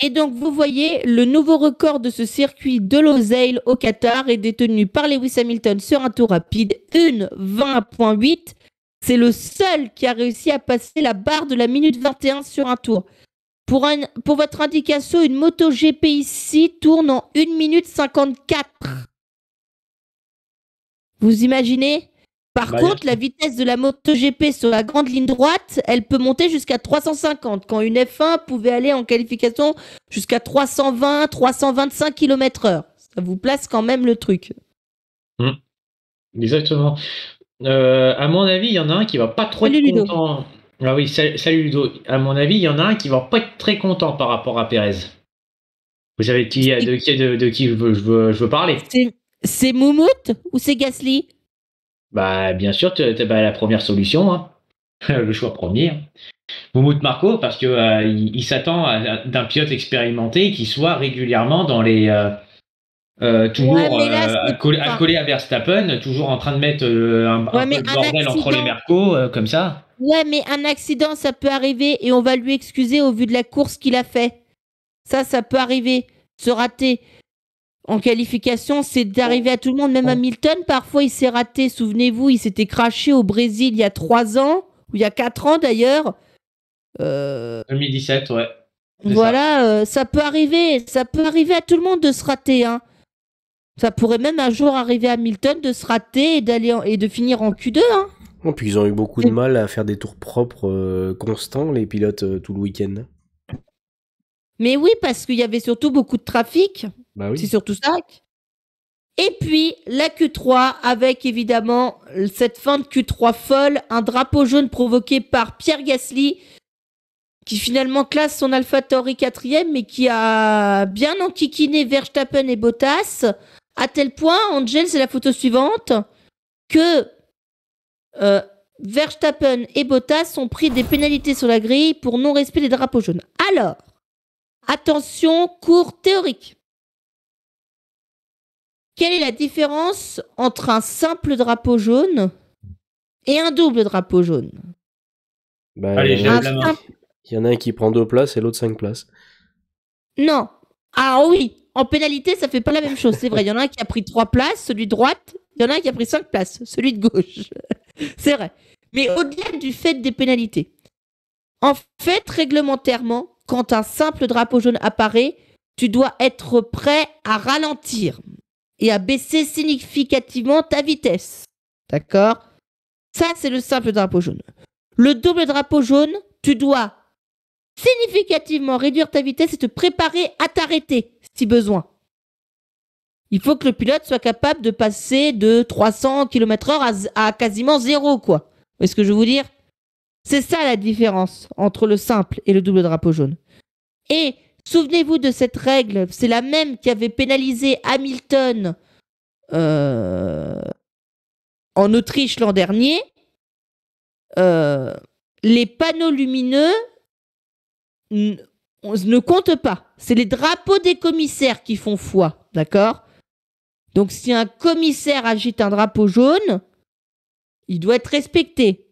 Speaker 2: Et donc, vous voyez, le nouveau record de ce circuit de Losail au Qatar est détenu par Lewis Hamilton sur un tour rapide, 1.20.8. C'est le seul qui a réussi à passer la barre de la minute 21 sur un tour. Pour, votre indication, une moto GP ici tourne en 1 minute 54. Vous imaginez par bah, contre, la vitesse de la moto GP sur la grande ligne droite, elle peut monter jusqu'à 350, quand une F1 pouvait aller en qualification jusqu'à 320, 325 km heure. Ça vous place quand même le truc.
Speaker 4: Hmm. Exactement. Euh, à mon avis, il y en a un qui va pas trop être content. Ah oui, salut Ludo. À mon avis, il y en a un qui va pas être très content par rapport à Pérez. Vous savez de, qui je veux, je veux parler
Speaker 2: C'est Moumout ou c'est Gasly
Speaker 4: bah, bien sûr, tu la première solution, hein. le choix premier. Hein. Moumout Marco, parce que euh, il, s'attend d'un pilote expérimenté qui soit régulièrement dans les euh, euh, toujours ouais, à Verstappen, toujours en train de mettre un, bordel entre les mercos comme ça.
Speaker 2: Ouais, mais un accident, ça peut arriver et on va lui excuser au vu de la course qu'il a fait. Ça, ça peut arriver, se rater. En qualification, c'est d'arriver oh. à tout le monde, même à oh. Milton, parfois il s'est raté, souvenez-vous, il s'était craché au Brésil il y a 3 ans, ou il y a 4 ans d'ailleurs.
Speaker 4: 2017, euh, ouais.
Speaker 2: Voilà, euh, ça. peut arriver, ça peut arriver à tout le monde de se rater. Hein. Ça pourrait même un jour arriver à Milton de se rater et, d'aller et de finir en Q2. Hein.
Speaker 1: Et oh, puis ils ont eu beaucoup de mal à faire des tours propres euh, constants, les pilotes, tout le week-end.
Speaker 2: Mais oui, parce qu'il y avait surtout beaucoup de trafic. Bah c'est surtout ça. Et puis la Q3 avec évidemment euh, cette fin de Q3 folle, un drapeau jaune provoqué par Pierre Gasly qui finalement classe son Alpha Tauri quatrième mais qui a bien enquiquiné Verstappen et Bottas à tel point, Angel, c'est la photo suivante, que euh, Verstappen et Bottas ont pris des pénalités sur la grille pour non-respect des drapeaux jaunes. Alors, Attention, cours théorique. Quelle est la différence entre un simple drapeau jaune et un double drapeau jaune
Speaker 1: bah, il, y en a un qui prend deux places et l'autre cinq places.
Speaker 2: Non. Ah oui, en pénalité, ça fait pas la même chose, c'est vrai. Il y en a un qui a pris trois places, celui de droite, il y en a un qui a pris cinq places, celui de gauche. c'est vrai. Mais au-delà du fait des pénalités, en fait, réglementairement, quand un simple drapeau jaune apparaît, tu dois être prêt à ralentir et à baisser significativement ta vitesse. D'accord Ça, c'est le simple drapeau jaune. Le double drapeau jaune, tu dois significativement réduire ta vitesse et te préparer à t'arrêter si besoin. Il faut que le pilote soit capable de passer de 300 km/h à, quasiment zéro, quoi. est ce que je veux vous dire c'est ça la différence entre le simple et le double drapeau jaune. Et souvenez-vous de cette règle, c'est la même qui avait pénalisé Hamilton euh, en Autriche l'an dernier. Euh, les panneaux lumineux ne comptent pas. C'est les drapeaux des commissaires qui font foi, d'accord Donc si un commissaire agite un drapeau jaune, il doit être respecté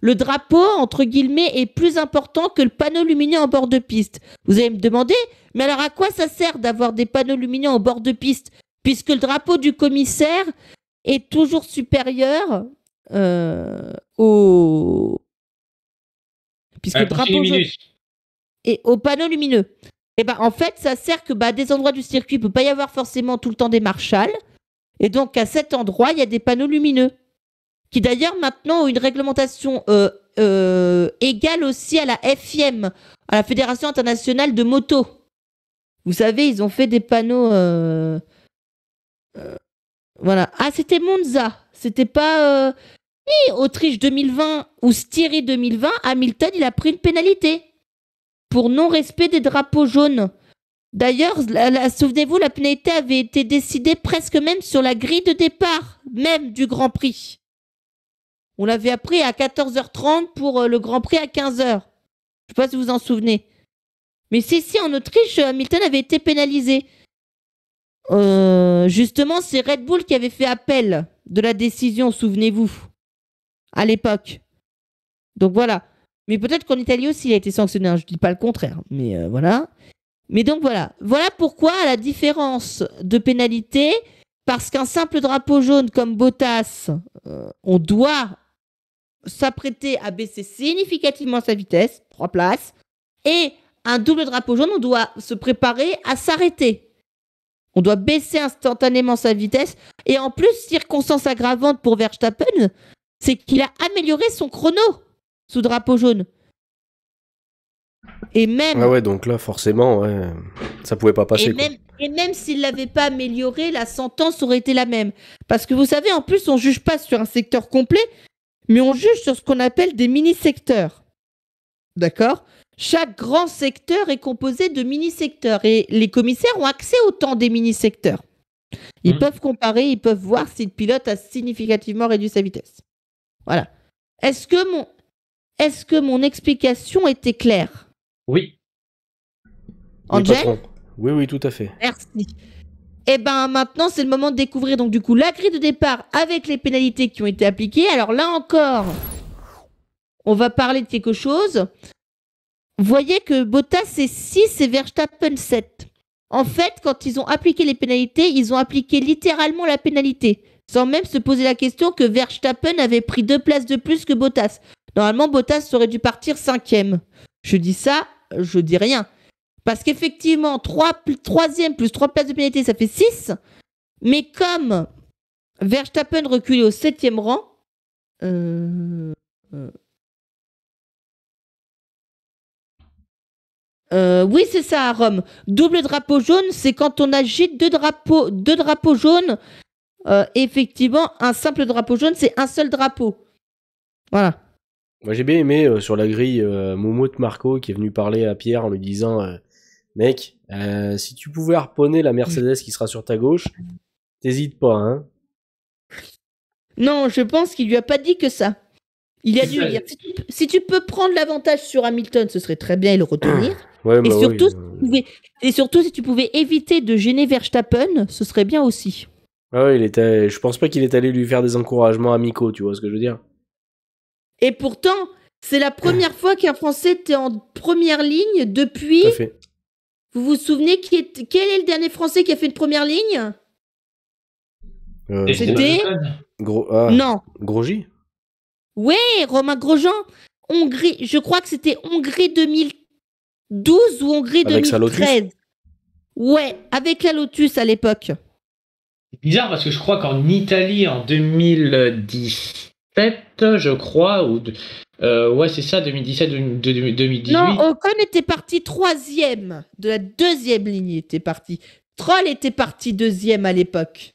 Speaker 2: le drapeau, entre guillemets, est plus important que le panneau lumineux en bord de piste. Vous allez me demander, mais alors à quoi ça sert d'avoir des panneaux lumineux en bord de piste Puisque le drapeau du commissaire est toujours supérieur euh, au. Puisque le drapeau. Et au panneau lumineux. Et eh ben en fait, ça sert que bah, des endroits du circuit, ne peut pas y avoir forcément tout le temps des marshals. Et donc, à cet endroit, il y a des panneaux lumineux qui d'ailleurs maintenant ont une réglementation euh, euh égale aussi à la FIM, à la Fédération internationale de moto. Vous savez, ils ont fait des panneaux. Euh, euh, voilà. Ah, c'était Monza. C'était pas Oui, Autriche 2020 ou Styrie 2020. Hamilton, il a pris une pénalité pour non-respect des drapeaux jaunes. D'ailleurs, souvenez-vous, la pénalité avait été décidée presque même sur la grille de départ, même du Grand Prix. On l'avait appris à 14h30 pour euh, le Grand Prix à 15h. Je ne sais pas si vous vous en souvenez. Mais c'est si, en Autriche, euh, Hamilton avait été pénalisé. Euh, justement, c'est Red Bull qui avait fait appel de la décision, souvenez-vous, à l'époque. Donc voilà. Mais peut-être qu'en Italie aussi, il a été sanctionné. Hein. Je ne dis pas le contraire, mais voilà. Mais donc voilà. Voilà pourquoi la différence de pénalité, parce qu'un simple drapeau jaune comme Bottas, on doit s'apprêter à baisser significativement sa vitesse, trois places, et un double drapeau jaune, on doit se préparer à s'arrêter. On doit baisser instantanément sa vitesse. Et en plus, circonstance aggravante pour Verstappen, c'est qu'il a amélioré son chrono sous drapeau jaune. Et même. Ah ouais,
Speaker 1: donc là, forcément, ça pouvait pas passer. Et même,
Speaker 2: et même s'il l'avait pas amélioré, la sentence aurait été la même. Parce que vous savez, en plus, on juge pas sur un secteur complet, mais on juge sur ce qu'on appelle des mini-secteurs. D'accord Chaque grand secteur est composé de mini-secteurs et les commissaires ont accès au temps des mini-secteurs. Ils mmh. peuvent comparer, ils peuvent voir si le pilote a significativement réduit sa vitesse. Voilà. Est-ce que mon, est-ce que mon explication était claire
Speaker 3: Oui.
Speaker 1: Angel oui, oui, tout à fait.
Speaker 2: Merci. Et eh ben maintenant c'est le moment de découvrir donc du coup la grille de départ avec les pénalités qui ont été appliquées. Alors là encore, on va parler de quelque chose. Voyez que Bottas est 6 et Verstappen 7. En fait, quand ils ont appliqué les pénalités, ils ont appliqué littéralement la pénalité, sans même se poser la question que Verstappen avait pris deux places de plus que Bottas. Normalement, Bottas aurait dû partir cinquième. Je dis ça, je dis rien. Parce qu'effectivement, 3, 3 plus 3 places de pénalité, ça fait 6. Mais comme Verstappen reculait au 7 rang, euh, euh, euh, oui, c'est ça à Rome. Double drapeau jaune, c'est quand on agite deux drapeaux, deux drapeaux jaunes. effectivement, un simple drapeau jaune, c'est un seul drapeau. Voilà.
Speaker 1: Moi, j'ai bien aimé sur la grille Momo de Marco qui est venu parler à Pierre en lui disant Mec, euh, si tu pouvais harponner la Mercedes qui sera sur ta gauche, t'hésites pas,
Speaker 3: hein.
Speaker 2: Non, je pense qu'il lui a pas dit que ça. Il a dû dire si tu, peux prendre l'avantage sur Hamilton, ce serait très bien et le retenir. et, bah surtout, si euh. tu pouvais, et surtout, si tu pouvais éviter de gêner Verstappen, ce serait bien aussi.
Speaker 1: Ah ouais, il était, je pense pas qu'il est allé lui faire des encouragements amicaux, tu vois ce que je veux dire.
Speaker 2: Et pourtant, c'est la première fois qu'un Français était en première ligne depuis vous vous souvenez qui est... quel est le dernier Français qui a fait une première ligne
Speaker 1: euh, C'était ah, non Grosji
Speaker 2: Ouais, Romain Grosjean. Hongrie, je crois que c'était Hongrie 2012 ou Hongrie 2013. Ouais, avec la Lotus à l'époque.
Speaker 4: C'est bizarre parce que je crois qu'en Italie en 2017, je crois, ou euh, ouais, c'est ça, 2017-2018. Non,
Speaker 2: Ocon était parti troisième de la deuxième ligne, était parti. Troll était parti deuxième à l'époque.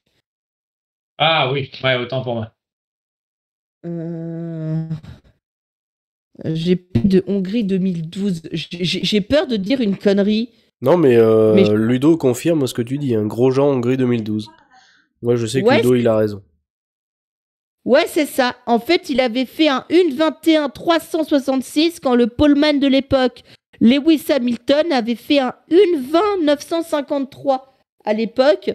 Speaker 4: Ah oui, ouais, autant pour moi.
Speaker 2: Euh, j'ai de Hongrie 2012. J'ai peur de dire une connerie.
Speaker 1: Non, mais, euh, Ludo confirme ce que tu dis. Un Gros Jean Hongrie 2012. Moi, je sais que Ludo, il a raison.
Speaker 2: Ouais, c'est ça. En fait, il avait fait un 1'21'366 quand le poleman de l'époque, Lewis Hamilton, avait fait un 1'20'953 à l'époque.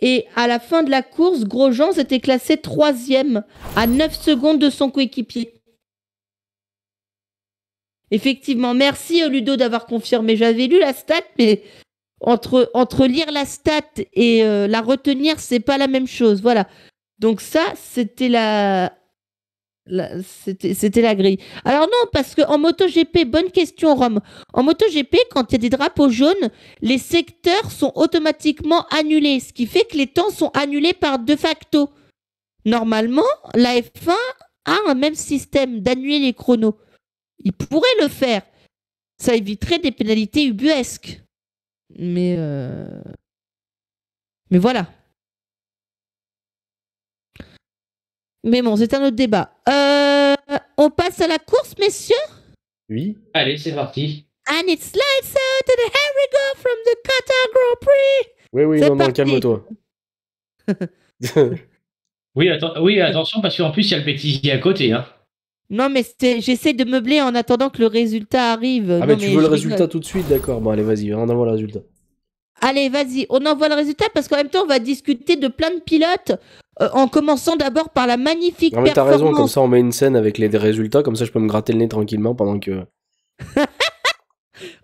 Speaker 2: Et à la fin de la course, Grosjean s'était classé troisième à 9 secondes de son coéquipier. Effectivement, merci euh, Ludo d'avoir confirmé. J'avais lu la stat, mais entre, entre lire la stat et euh, la retenir, c'est pas la même chose. Voilà. Donc ça, c'était la... C'était la grille. Alors non, parce que qu'en MotoGP, bonne question Rome, en MotoGP, quand il y a des drapeaux jaunes, les secteurs sont automatiquement annulés, ce qui fait que les temps sont annulés par de facto. Normalement, la F1 a un même système d'annuler les chronos. Il pourrait le faire. Ça éviterait des pénalités ubuesques. Mais... Euh... Mais voilà. Mais bon, c'est un autre débat. Euh, on passe à la course, messieurs
Speaker 1: Oui. Allez, c'est parti.
Speaker 2: And it's lights out and here we go from the
Speaker 1: Qatar Grand Prix. Oui, oui,
Speaker 4: calme-toi. oui, oui, attention, parce qu'en plus, il y a le bêtisier à côté. Hein.
Speaker 2: Non, mais j'essaie de meubler en attendant que le résultat arrive. Ah, mais tu veux le résultat
Speaker 1: tout de suite, d'accord. Bon, allez, vas-y, on envoie le résultat.
Speaker 2: Allez, vas-y, on envoie le résultat parce qu'en même temps, on va discuter de plein de pilotes. Euh, en commençant d'abord par la magnifique non, mais T'as raison, comme ça
Speaker 1: on met une scène avec les résultats, comme ça je peux me gratter le nez tranquillement pendant que.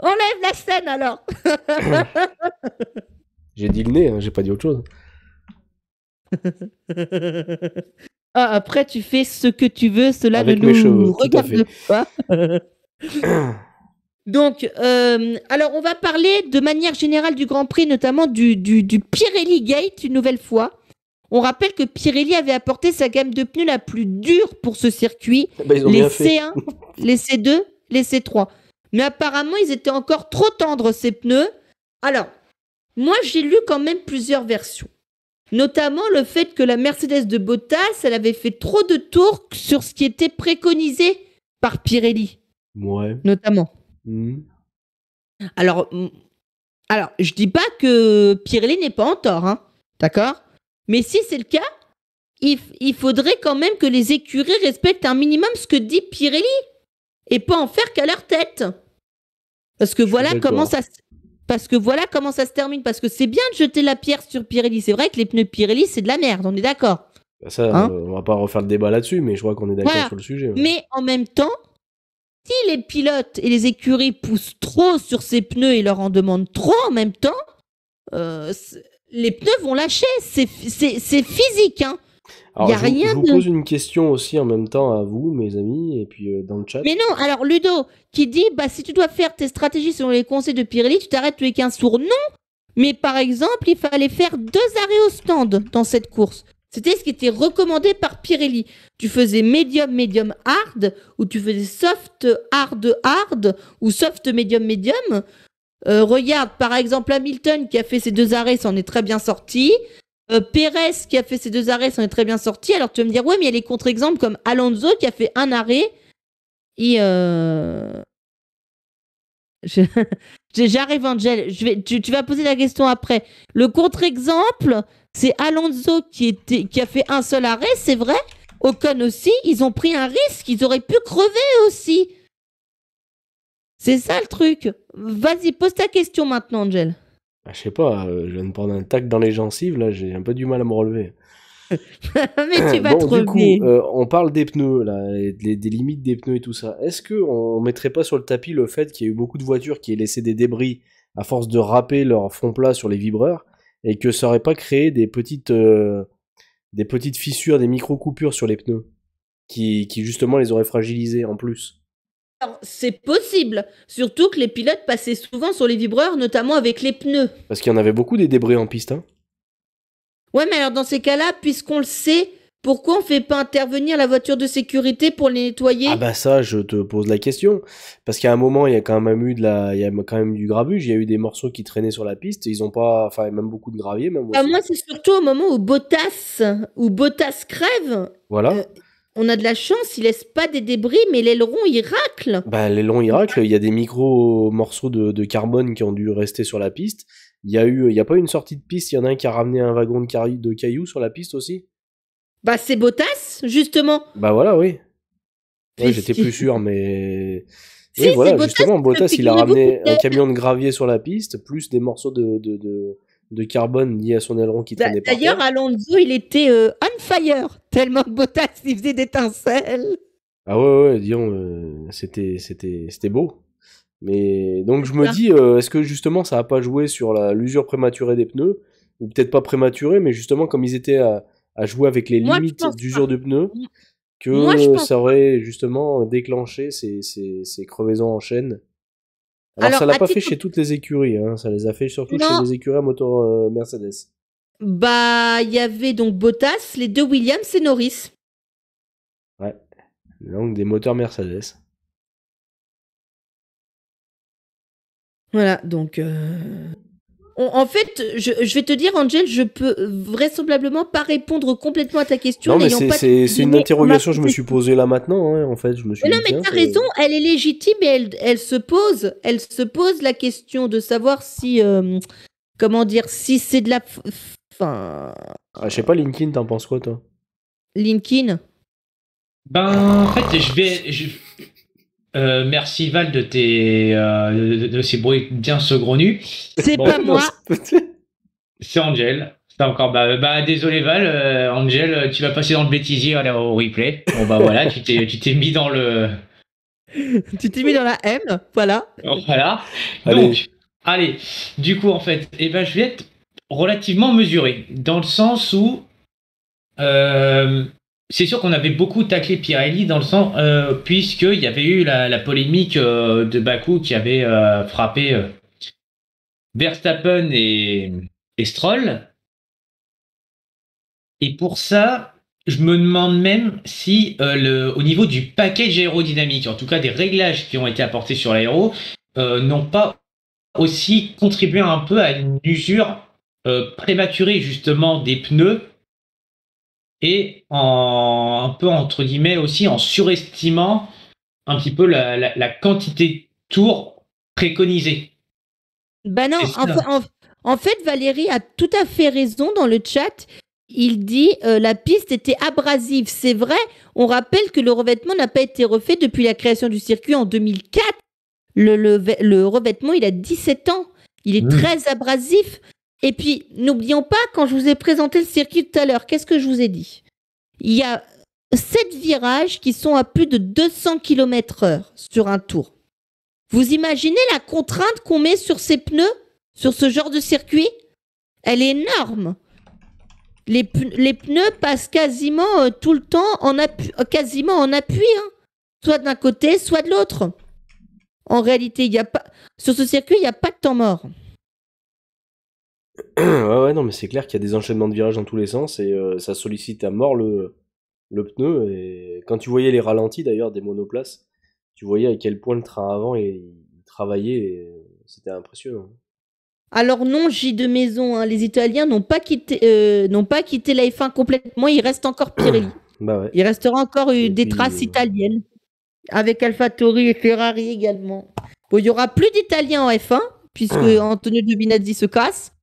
Speaker 2: On Enlève la scène alors
Speaker 1: J'ai dit le nez, hein, j'ai pas dit autre chose.
Speaker 2: Ah, après, tu fais ce que tu veux, cela ne nous regarde pas. Donc, euh, alors on va parler de manière générale du Grand Prix, notamment du, du, du Pirelli Gate une nouvelle fois. On rappelle que Pirelli avait apporté sa gamme de pneus la plus dure pour ce circuit, eh ben, les C1, les C2, les C3. Mais apparemment, ils étaient encore trop tendres, ces pneus. Alors, moi, j'ai lu quand même plusieurs versions. Notamment le fait que la Mercedes de Bottas, elle avait fait trop de tours sur ce qui était préconisé par Pirelli. Ouais. Notamment. Hmm. Alors, alors, je dis pas que Pirelli n'est pas en tort, hein, d'accord mais si c'est le cas, il, il, faudrait quand même que les écuries respectent un minimum ce que dit Pirelli et pas en faire qu'à leur tête. Parce que voilà comment ça parce que voilà comment ça se termine parce que c'est bien de jeter la pierre sur Pirelli, c'est vrai que les pneus Pirelli c'est de la merde, on est d'accord.
Speaker 1: Bah ça hein euh, on va pas refaire le débat là-dessus mais je crois qu'on est d'accord sur le sujet. Mais
Speaker 2: en même temps, si les pilotes et les écuries poussent trop sur ces pneus et leur en demandent trop en même temps, euh, les pneus vont lâcher. C'est physique. Hein. a je, rien je vous pose une
Speaker 1: question aussi en même temps à vous, mes amis, et puis euh, dans le chat. Mais
Speaker 2: non, alors Ludo, qui dit bah, si tu dois faire tes stratégies selon les conseils de Pirelli, tu t'arrêtes tous les 15 Non Mais par exemple, il fallait faire deux arrêts au stand dans cette course. C'était ce qui était recommandé par Pirelli. Tu faisais medium medium hard, ou tu faisais soft, hard, hard, ou soft, medium médium. Euh, regarde, par exemple, Hamilton qui a fait ses deux arrêts s'en est très bien sorti. Euh, Pérez qui a fait ses deux arrêts s'en est très bien sorti. Alors tu vas me dire, ouais, mais il y a les contre-exemples comme Alonso qui a fait un arrêt et. Euh, J'arrive, Angel. Je vais, tu, vas poser la question après. Le contre-exemple, c'est Alonso qui, qui a fait un seul arrêt, c'est vrai. Ocon aussi, ils ont pris un risque, ils auraient pu crever aussi. C'est ça le truc. Vas-y, pose ta question maintenant, Angel.
Speaker 1: Ah, je sais pas, euh, je viens de prendre un tac dans les gencives, là, j'ai un peu du mal à me relever.
Speaker 2: Mais tu vas te du
Speaker 1: euh, on parle des pneus, là, des limites des pneus et tout ça. Est-ce qu'on mettrait pas sur le tapis le fait qu'il y a eu beaucoup de voitures qui aient laissé des débris à force de râper leur fond plat sur les vibreurs et que ça aurait pas créé des petites, euh, des petites fissures, des micro-coupures sur les pneus qui, qui justement les auraient fragilisés en plus
Speaker 2: c'est possible. Surtout que les pilotes passaient souvent sur les vibreurs, notamment avec les pneus.
Speaker 1: Parce qu'il y en avait beaucoup des débris en piste. Hein.
Speaker 2: ouais, mais alors dans ces cas-là, puisqu'on le sait, pourquoi on ne fait pas intervenir la voiture de sécurité pour les nettoyer Ah bah
Speaker 1: ça, je te pose la question. Parce qu'à un moment, il y a quand même eu il y a quand même du grabuge. Il y a eu des morceaux qui traînaient sur la piste. Ils n'ont pas, enfin même beaucoup de gravier. Même bah,
Speaker 2: moi, c'est surtout au moment où Bottas, où Bottas crève. Voilà. Euh, on a de la chance, il laisse pas des débris, mais l'aileron, il racle.
Speaker 1: Bah, l'aileron, il racle. Il y a des micro-morceaux de, carbone qui ont dû rester sur la piste. Il y a eu, il y a pas une sortie de piste. Il y en a un qui a ramené un wagon de, cailloux sur la piste
Speaker 2: aussi. Bah, c'est Bottas, justement.
Speaker 1: Bah, voilà, oui. j'étais plus sûr, mais.
Speaker 2: Oui, voilà, justement,
Speaker 1: Bottas, il a ramené un camion de gravier sur la piste, plus des morceaux de, de, de carbone lié à son aileron qui traînait pas. D'ailleurs,
Speaker 2: Alonso, il était euh, on fire, tellement Bottas il faisait d'étincelles.
Speaker 1: Ah ouais, ouais, euh, c'était, c'était, c'était beau. Mais donc je me dis, euh, est-ce que justement ça n'a pas joué sur la, l'usure prématurée des pneus Ou peut-être pas prématurée, mais justement comme ils étaient à, jouer avec les limites d'usure du pneus, que ça aurait justement déclenché ces, ces crevaisons en chaîne alors, ça ça l'a pas fait chez toutes les écuries, hein. ça les a fait surtout chez les écuries à moteur euh, Mercedes.
Speaker 2: Bah, il y avait donc Bottas, les deux Williams et Norris.
Speaker 1: Ouais, donc des moteurs Mercedes.
Speaker 2: Voilà, donc euh, en fait, je, vais te dire, Angel, je peux vraisemblablement pas répondre complètement à ta question. Non, mais c'est une interrogation que je me suis
Speaker 1: posée là maintenant, hein, en fait. Je me suis mais non, mais t'as raison,
Speaker 2: elle est légitime et elle, se pose, elle se pose la question de savoir si, euh, comment dire, si c'est de la. Enfin.
Speaker 1: Ah, je sais pas, LinkedIn, t'en penses quoi, toi
Speaker 2: Linkin
Speaker 1: Ben, en fait, je vais.
Speaker 4: Euh, merci Val de tes euh, de, ces bruits bien saugrenus.
Speaker 3: C'est pas moi.
Speaker 4: C'est Angel. C'est encore bah, bah, désolé Val, euh, Angel, tu vas passer dans le bêtisier au replay. Bon bah voilà, tu t'es tu t'es mis dans le
Speaker 2: tu t'es mis dans la M, voilà.
Speaker 4: Voilà. Donc allez. du coup en fait, et eh ben je vais être relativement mesuré dans le sens où c'est sûr qu'on avait beaucoup taclé Pirelli dans le sens, euh, puisqu'il y avait eu la, polémique euh, de Baku qui avait euh, frappé Verstappen et, Stroll. Et pour ça, je me demande même si le, au niveau du package aérodynamique, en tout cas des réglages qui ont été apportés sur l'aéro, n'ont pas aussi contribué un peu à une usure prématurée justement des pneus et en, un peu entre guillemets aussi en surestimant un petit peu la, quantité de tours préconisée.
Speaker 2: Ben bah non, en, fait, Valérie a tout à fait raison dans le chat. Il dit euh, la piste était abrasive. C'est vrai, on rappelle que le revêtement n'a pas été refait depuis la création du circuit en 2004. Le, revêtement, il a 17 ans. Il est mmh. très abrasif. Et puis, n'oublions pas, quand je vous ai présenté le circuit tout à l'heure, qu'est-ce que je vous ai dit Il y a sept virages qui sont à plus de 200 km h sur un tour. Vous imaginez la contrainte qu'on met sur ces pneus, sur ce genre de circuit Elle est énorme. Les, pneus passent quasiment euh, tout le temps en appui, euh, quasiment en appui, hein. soit d'un côté, soit de l'autre. En réalité, il y a pas sur ce circuit, il n'y a pas de temps mort.
Speaker 1: ouais, ouais, non, mais c'est clair qu'il y a des enchaînements de virages dans tous les sens et euh, ça sollicite à mort le, le pneu. Et quand tu voyais les ralentis d'ailleurs des monoplaces, tu voyais à quel point le train avant travaillait c'était impressionnant.
Speaker 2: Alors non, J de maison, hein, les Italiens n'ont pas quitté euh, pas quitté la F1 complètement, il reste encore Pirelli. Bah il restera encore euh, des traces italiennes avec AlphaTauri et Ferrari également. Bon, il y aura plus d'Italiens en F1 puisque Antonio Giovinazzi se casse.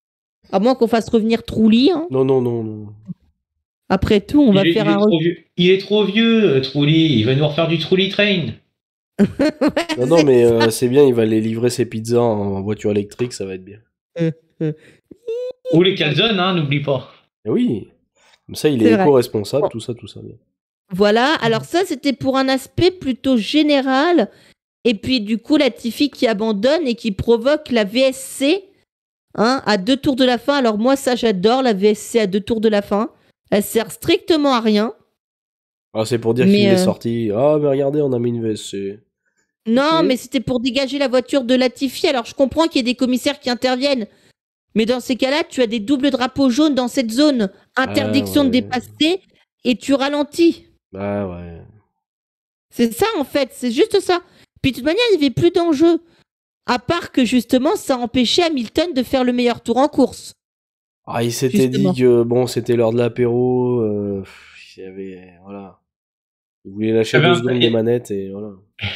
Speaker 2: À moins qu'on fasse revenir Trouli. Hein.
Speaker 1: Non, non, non,
Speaker 2: Après tout, on va faire un.
Speaker 4: il est trop vieux, euh, Trouli. Il va nous refaire du Trouli Train.
Speaker 1: non, non, mais euh, c'est bien, il va aller livrer ses pizzas en voiture électrique, ça va être bien. Euh, Ou les calzones, hein, n'oublie pas. Eh oui, comme ça, il est, responsable tout ça, tout ça.
Speaker 2: Voilà, alors ça, c'était pour un aspect plutôt général. Et puis, du coup, la Tiffy qui abandonne et qui provoque la VSC, Hein, à deux tours de la fin. Alors moi, ça, j'adore la VSC à deux tours de la fin. Elle sert strictement à rien.
Speaker 1: Ah, c'est pour dire qu'il est euh, sorti. Ah, mais regardez, on a mis une VSC.
Speaker 2: Non, mais c'était pour dégager la voiture de Latifi. Alors je comprends qu'il y ait des commissaires qui interviennent. Mais dans ces cas-là, tu as des doubles drapeaux jaunes dans cette zone. Ah, Interdiction de dépasser et tu ralentis.
Speaker 1: Bah ouais.
Speaker 2: C'est ça en fait, c'est juste ça. Puis de toute manière, il n'y avait plus d'enjeu. À part que justement, ça empêchait Hamilton de faire le meilleur tour en course.
Speaker 1: Ah, il s'était dit que bon, c'était l'heure de l'apéro. Euh, il avait voilà, il voulait lâcher deux secondes des manettes et voilà.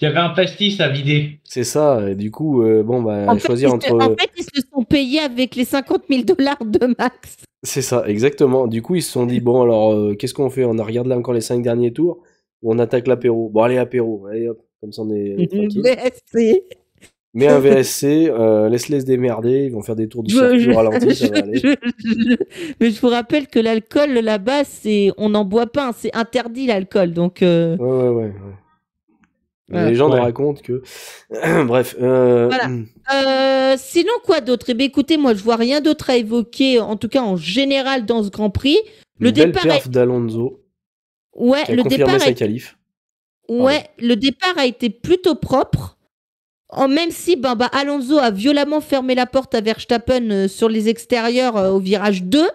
Speaker 1: Il y avait un pastis à vider. C'est ça. Et du coup, euh, bon bah en choisir entre. en fait,
Speaker 2: ils se sont payés avec les 50 000 dollars de Max.
Speaker 1: C'est ça, exactement. Du coup, ils se sont dit bon alors, euh, qu'est-ce qu'on fait On regarde là encore les cinq derniers tours ou on attaque l'apéro Bon allez apéro, allez hop, comme ça on est.
Speaker 2: Mais un VSC,
Speaker 1: euh, laisse-les se démerder, ils vont faire des tours du circuit je, ralenti, ça va aller.
Speaker 2: mais je vous rappelle que l'alcool là-bas, c'est on n'en boit pas, hein, c'est interdit l'alcool, donc. Euh, ouais, ouais, ouais. les gens racontent
Speaker 1: que. Bref. Euh, hmm.
Speaker 2: sinon, quoi d'autre Eh ben, écoutez, moi, je vois rien d'autre à évoquer, en tout cas en général dans ce Grand Prix. Le départ.
Speaker 1: d'Alonso.
Speaker 2: Ouais, le départ. Ouais, le départ a été plutôt propre même si ben, Alonso a violemment fermé la porte à Verstappen euh, sur les extérieurs euh, au virage 2.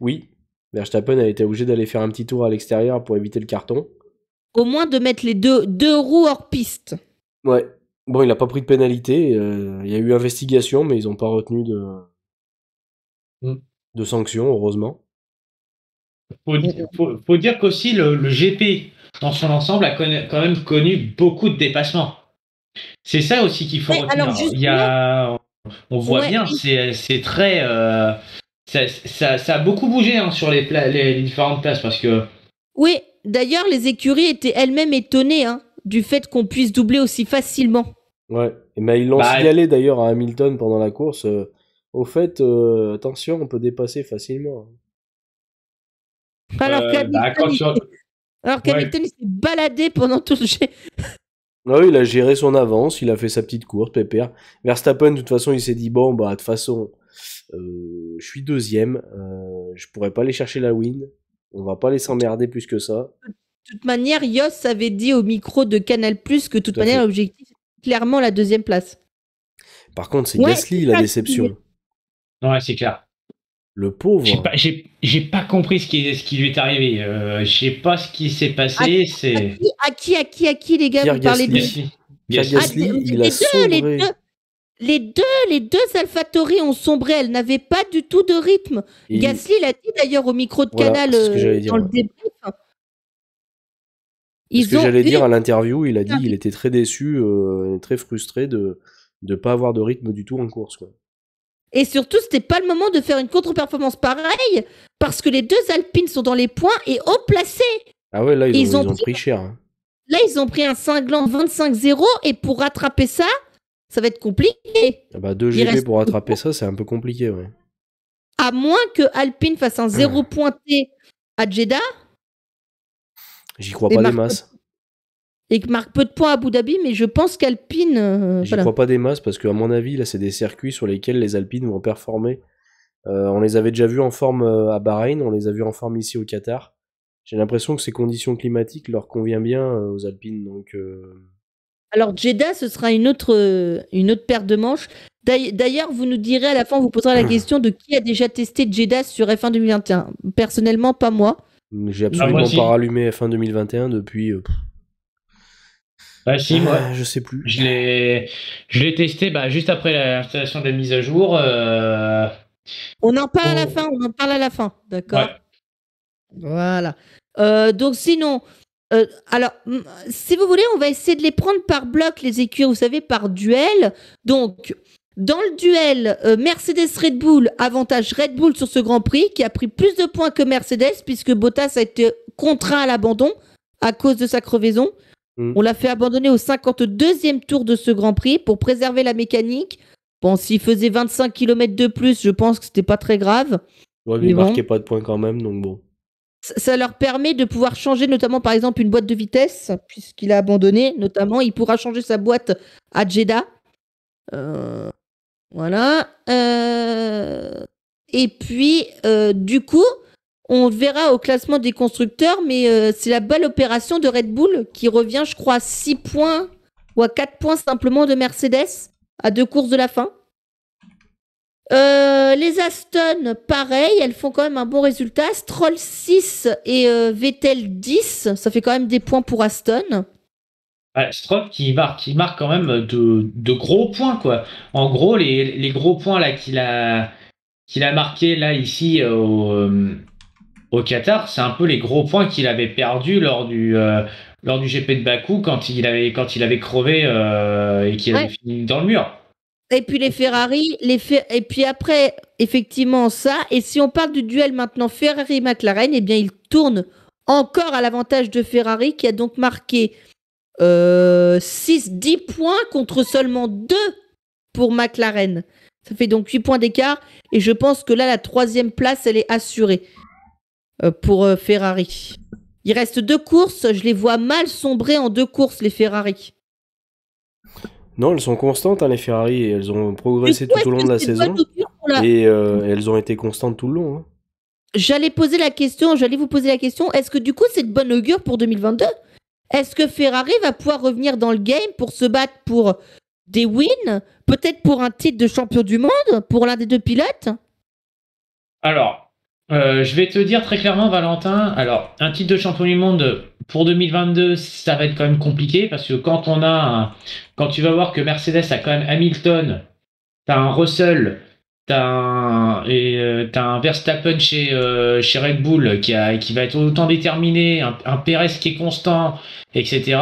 Speaker 1: Oui, Verstappen a été obligé d'aller faire un petit tour à l'extérieur pour éviter le carton.
Speaker 2: Au moins de mettre les deux, deux roues hors piste.
Speaker 1: Ouais. Bon, il n'a pas pris de pénalité. Euh, il y a eu investigation, mais ils n'ont pas retenu de, hmm. de sanctions, heureusement.
Speaker 4: Faut, dire qu'aussi le, le, GP, dans son ensemble, a quand même connu beaucoup de dépassements. C'est ça aussi qu'il faut. retenir, on voit bien, c'est très. Euh, ça, a beaucoup bougé hein, sur
Speaker 1: les, différentes places parce que.
Speaker 2: Oui, d'ailleurs, les écuries étaient elles-mêmes étonnées hein, du fait qu'on puisse doubler aussi facilement.
Speaker 1: Ouais, mais bah, ils l'ont bah, signalé d'ailleurs à Hamilton pendant la course. Euh, au fait, euh, attention, on peut dépasser facilement. Alors qu'Hamilton,
Speaker 2: bah, s'est baladé pendant tout le
Speaker 1: Ah oui, il a géré son avance, il a fait sa petite courte pépère. Verstappen, de toute façon, il s'est dit bon, bah, de toute façon, euh, je suis deuxième, euh, je pourrais pas aller chercher la win, on va pas les s'emmerder plus que ça. De
Speaker 2: toute manière, Yoss avait dit au micro de Canal Plus que de toute manière, l'objectif, clairement la deuxième place. Par contre, c'est Gasly la déception.
Speaker 4: Ouais, c'est clair. Le pauvre. J'ai pas, compris ce qui, ce qui lui est arrivé. Euh, je sais pas ce qui s'est passé. Ah, c'est...
Speaker 2: À, qui, à qui, à qui, les gars, Pierre parlez de. Ah, il les, a deux, les deux, les deux, ont sombré. Elles n'avaient pas du tout de rythme. Gasly l'a dit d'ailleurs au micro de Canal euh, dans le débrief.
Speaker 1: ce que j'allais dire à l'interview, il a dit ah. Il était très déçu, euh, très frustré de ne pas avoir de rythme du tout en course.
Speaker 2: Quoi. Et surtout, c'était pas le moment de faire une contre-performance pareille parce que les deux Alpines sont dans les points et haut placés.
Speaker 1: Ah ouais, là, ils, ont, pris, cher. Hein.
Speaker 2: Là, ils ont pris un cinglant 25-0 et pour rattraper ça, ça va être compliqué. Ah bah, 2 GB pour
Speaker 1: rattraper ça, c'est un peu compliqué, ouais.
Speaker 2: À moins que Alpine fasse un 0 ah. pointé à Jeddah.
Speaker 1: J'y crois pas les masses
Speaker 2: et que marque peu de points à Abu Dhabi, mais je pense qu'Alpine. Euh, je ne crois
Speaker 1: pas des masses parce qu'à mon avis, là, c'est des circuits sur lesquels les Alpines vont performer. Euh, on les avait déjà vus en forme euh, à Bahreïn, on les a vus en forme ici au Qatar. J'ai l'impression que ces conditions climatiques leur conviennent bien aux Alpines. Donc,
Speaker 2: Alors, Jeddah, ce sera une autre, une autre paire de manches. D'ailleurs, vous nous direz à la fin, vous poserez la question de qui a déjà testé Jeddah sur F1 2021. Personnellement, pas moi.
Speaker 1: J'ai absolument ah, pas rallumé F1 2021 depuis.
Speaker 4: Bah si, moi. Ah, je sais plus. Je l'ai, je l'ai testé bah, juste après l'installation de mises mise à jour. Euh.
Speaker 2: On en parle à la oh. fin, on en parle à la fin, d'accord Voilà. Euh, donc sinon, euh, alors, si vous voulez, on va essayer de les prendre par bloc, les écuries, vous savez, par duel. Donc, dans le duel, Mercedes-Red Bull, avantage Red Bull sur ce Grand Prix, qui a pris plus de points que Mercedes, puisque Bottas a été contraint à l'abandon à cause de sa crevaison. Mm. On l'a fait abandonner au 52e tour de ce Grand Prix pour préserver la mécanique. Bon, s'il faisait 25 km de plus, je pense que c'était pas très grave. mais, marquait
Speaker 1: pas de points quand même, donc
Speaker 2: bon. Ça, leur permet de pouvoir changer notamment par exemple une boîte de vitesse, puisqu'il a abandonné, notamment il pourra changer sa boîte à Jeddah. Euh, voilà. Euh, et puis, euh, du coup, on verra au classement des constructeurs, mais euh, c'est la belle opération de Red Bull qui revient, je crois, à 6 points ou à 4 points simplement de Mercedes à deux courses de la fin. Euh, les Aston, pareil, elles font quand même un bon résultat. Stroll 6 et euh, Vettel 10, ça fait quand même des points pour Aston.
Speaker 4: Stroll qui marque, qui marque quand même de, gros points. quoi. En gros, les, gros points là qu'il a, marqués a là ici au au Qatar, c'est un peu les gros points qu'il avait perdus lors du euh, lors du GP de Bakou quand il avait quand il avait crevé euh, et qu'il avait fini dans le mur.
Speaker 2: Et puis les Ferrari, les et puis après effectivement ça. Et si on parle du duel maintenant Ferrari McLaren, eh bien il tourne encore à l'avantage de Ferrari qui a donc marqué 6-10 euh, points contre seulement 2 pour McLaren. Ça fait donc 8 points d'écart et je pense que là la troisième place elle est assurée. Euh, pour euh, Ferrari. Il reste deux courses, je les vois mal sombrer en deux courses, les Ferrari.
Speaker 1: Non, elles sont constantes, hein, les Ferrari, et elles ont progressé tout au long de la saison. Et euh, elles ont été constantes tout le long. Hein.
Speaker 2: J'allais poser la question, j'allais vous poser la question, est-ce que du coup c'est de bonne augure pour 2022 Est-ce que Ferrari va pouvoir revenir dans le game pour se battre pour des wins, peut-être pour un titre de champion du monde pour l'un des deux pilotes
Speaker 4: Alors, euh, je vais te dire très clairement, Valentin. Alors, un titre de champion du monde pour 2022, ça va être quand même compliqué parce que quand on a, quand tu vas voir que Mercedes a quand même Hamilton, t'as un Russell, t'as un, et, euh, as un Verstappen chez euh, Red Bull qui va être autant déterminé, un, Pérez qui est constant, etc.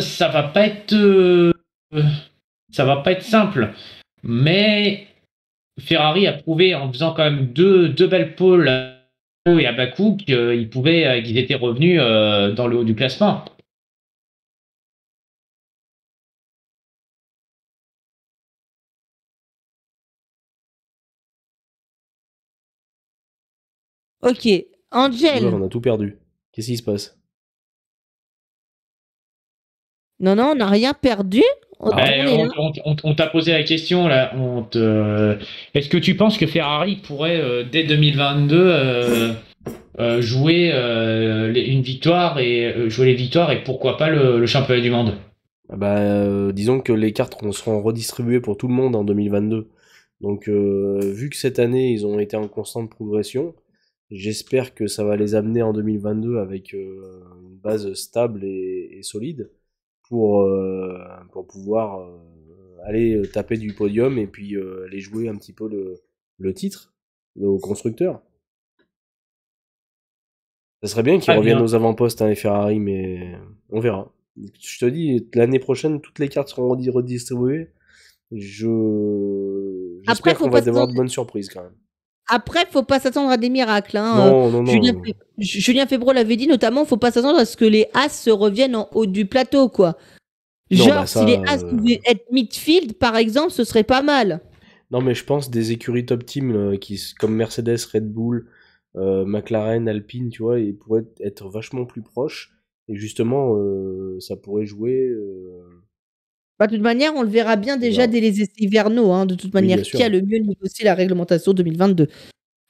Speaker 4: ça va pas être, ça va pas être simple. Mais Ferrari a prouvé en faisant quand même deux, belles pôles
Speaker 3: euh, et à Bakou qu'ils euh, pouvaient, euh, qu'ils étaient revenus dans le haut du classement.
Speaker 2: Ok, Angel. on
Speaker 3: a tout perdu. Qu'est-ce qui se passe
Speaker 2: non, non, on n'a rien perdu. On,
Speaker 1: ah, t'a posé la
Speaker 4: question là. Euh, est-ce que tu penses que Ferrari pourrait euh, dès 2022 euh, jouer une victoire et jouer les victoires et pourquoi pas le, championnat du monde
Speaker 1: ah bah, disons que les cartes seront redistribuées pour tout le monde en 2022. Donc, vu que cette année ils ont été en constante progression, j'espère que ça va les amener en 2022 avec une base stable et solide pour, euh, pour pouvoir euh, aller euh, taper du podium et puis aller jouer un petit peu le, le titre au constructeur. Ça serait bien qu'ils ah, reviennent aux avant-postes, hein, les Ferrari, mais on verra. Je te dis, l'année prochaine, toutes les cartes seront redistribuées. Je.
Speaker 2: J'espère qu'on va avoir de
Speaker 1: bonnes surprises quand même.
Speaker 2: Après, faut pas s'attendre à des miracles. Hein. Julien, Julien l'avait dit notamment, faut pas s'attendre à ce que les As se reviennent en haut du plateau, quoi. Genre, bah, si les As euh, pouvaient être midfield, par exemple, ce serait pas mal.
Speaker 1: Non, mais je pense des écuries top team qui, comme Mercedes, Red Bull, euh, McLaren, Alpine, tu vois, ils pourraient être vachement plus proches. Et justement, euh, ça pourrait jouer.
Speaker 2: Bah, de toute manière, on le verra bien déjà dès les essais hivernaux, hein, de toute manière, qui a le mieux aussi la réglementation 2022.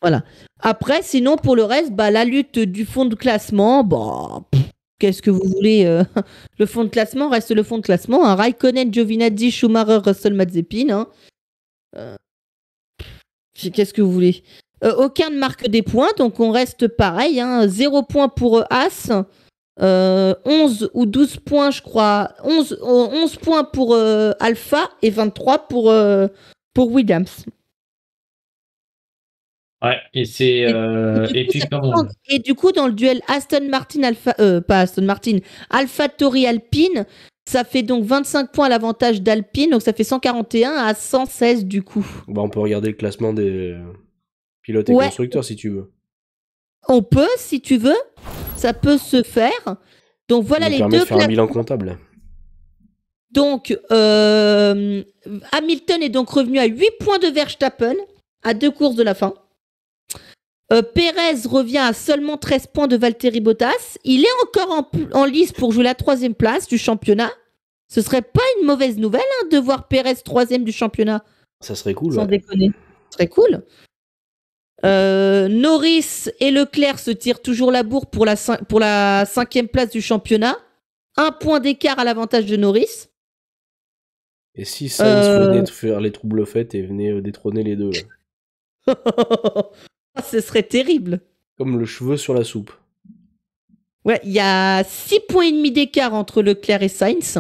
Speaker 2: Voilà. Après, sinon, pour le reste, bah, la lutte du fond de classement, bah, qu'est-ce que vous voulez euh, Le fond de classement reste le fond de classement. Hein. Raikkonen, Giovinazzi, Schumacher, Russell, Mazepin. Hein. Euh, qu'est-ce que vous voulez euh, Aucun ne marque des points, donc on reste pareil. zéro point pour As euh, 11 ou 12 points, je crois. 11, euh, points pour euh, Alpha et 23 pour, euh, pour Williams.
Speaker 4: Ouais, et c'est.
Speaker 3: Et,
Speaker 2: du coup, dans le duel Aston Martin, Alpha, pas Aston Martin, Alpha Tori Alpine, ça fait donc 25 points à l'avantage d'Alpine, donc ça fait 141 à 116 du coup.
Speaker 1: Bah, on peut regarder le classement des pilotes et constructeurs si tu veux.
Speaker 2: On peut, si tu veux ça peut se faire. Donc voilà les permet deux. De faire un
Speaker 1: bilan comptable.
Speaker 2: Donc euh, Hamilton est donc revenu à 8 points de Verstappen à deux courses de la fin. Euh, Pérez revient à seulement 13 points de Valtteri Bottas. Il est encore en, lice pour jouer la troisième place du championnat. Ce serait pas une mauvaise nouvelle hein, de voir Pérez troisième du championnat. Ça serait cool. Sans déconner. serait cool. Euh, Norris et Leclerc se tirent toujours la bourre pour la, cinquième place du championnat. Un point d'écart à l'avantage de Norris.
Speaker 1: Et si Sainz euh. venait faire les troubles faits et venait euh, détrôner les deux
Speaker 2: ah, Ce serait terrible.
Speaker 1: Comme le cheveu sur la soupe.
Speaker 2: Ouais, il y a 6 points et demi d'écart entre Leclerc et Sainz.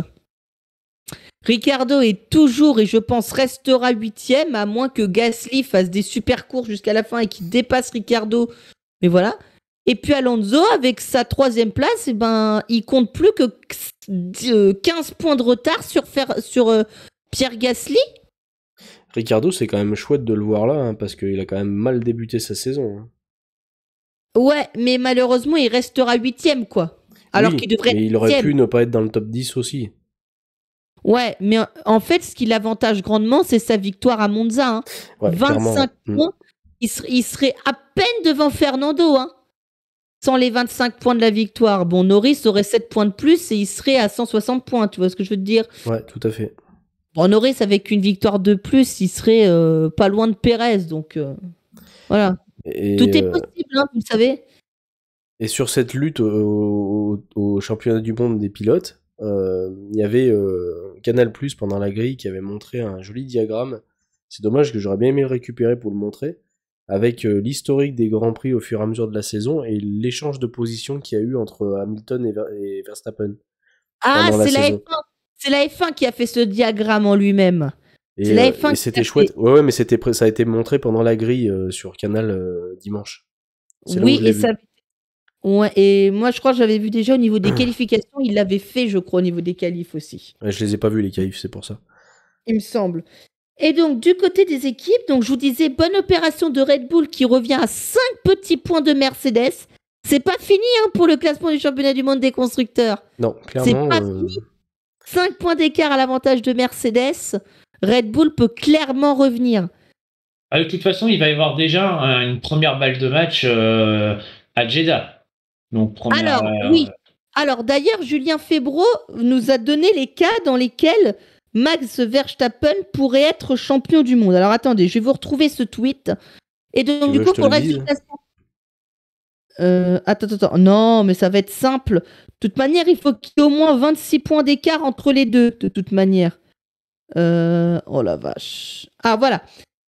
Speaker 2: Ricardo est toujours et je pense restera huitième à moins que Gasly fasse des super courses jusqu'à la fin et qu'il dépasse Ricardo. Mais voilà. Et puis Alonso, avec sa troisième place, eh ben, il compte plus que 15 euh, points de retard sur, faire, sur euh, Pierre Gasly.
Speaker 1: Ricardo, c'est quand même chouette de le voir là, hein, parce qu'il a quand même mal débuté sa saison. Hein.
Speaker 2: Ouais, mais malheureusement, il restera huitième, quoi. Alors qu'il devrait. il aurait pu ne
Speaker 1: pas être dans le top 10 aussi.
Speaker 2: Ouais, mais en fait, ce qui l'avantage grandement, c'est sa victoire à Monza. 25 hein. mm. points, il, serait à peine devant Fernando. Hein. Sans les 25 points de la victoire, bon, Norris aurait 7 points de plus et il serait à 160 points, tu vois ce que je veux te dire
Speaker 1: Ouais, tout à fait.
Speaker 2: Bon, Norris, avec une victoire de plus, il serait euh, pas loin de Pérez, donc euh, voilà.
Speaker 1: tout est euh,
Speaker 2: possible, hein, vous savez.
Speaker 1: Et sur cette lutte au championnat du monde des pilotes, euh, il y avait euh, Canal Plus pendant la grille qui avait montré un joli diagramme. C'est dommage que j'aurais bien aimé le récupérer pour le montrer avec euh, l'historique des grands prix au fur et à mesure de la saison et l'échange de positions qu'il y a eu entre Hamilton et, Verstappen.
Speaker 2: Ah, c'est la, F1 qui a fait ce diagramme en lui-même. c'était chouette.
Speaker 1: Ouais, mais c'était ça a été montré pendant la grille sur Canal dimanche. Oui, et ça
Speaker 2: Ouais, et moi, je crois que j'avais vu déjà au niveau des qualifications, il l'avait fait, je crois, au niveau des qualifs aussi.
Speaker 1: je je les ai pas vus, les qualifs, c'est pour ça.
Speaker 2: Il me semble. Et donc, du côté des équipes, donc je vous disais, bonne opération de Red Bull qui revient à 5 petits points de Mercedes. C'est pas fini hein, pour le classement du championnat du monde des constructeurs.
Speaker 1: Non, clairement. Pas euh, fini.
Speaker 2: 5 points d'écart à l'avantage de Mercedes. Red Bull peut clairement revenir.
Speaker 4: Ah, de toute façon, il va y avoir déjà euh, une première balle de match euh, à Jeddah. Alors, oui.
Speaker 2: Alors, d'ailleurs, Julien Febro nous a donné les cas dans lesquels Max Verstappen pourrait être champion du monde. Alors, attendez, je vais vous retrouver ce tweet. Et donc, du coup, pour le résultat. Euh, attends, attends, non, mais ça va être simple. De toute manière, il faut qu'il y ait au moins 26 points d'écart entre les deux, de toute manière. Euh, oh la vache. Ah, voilà.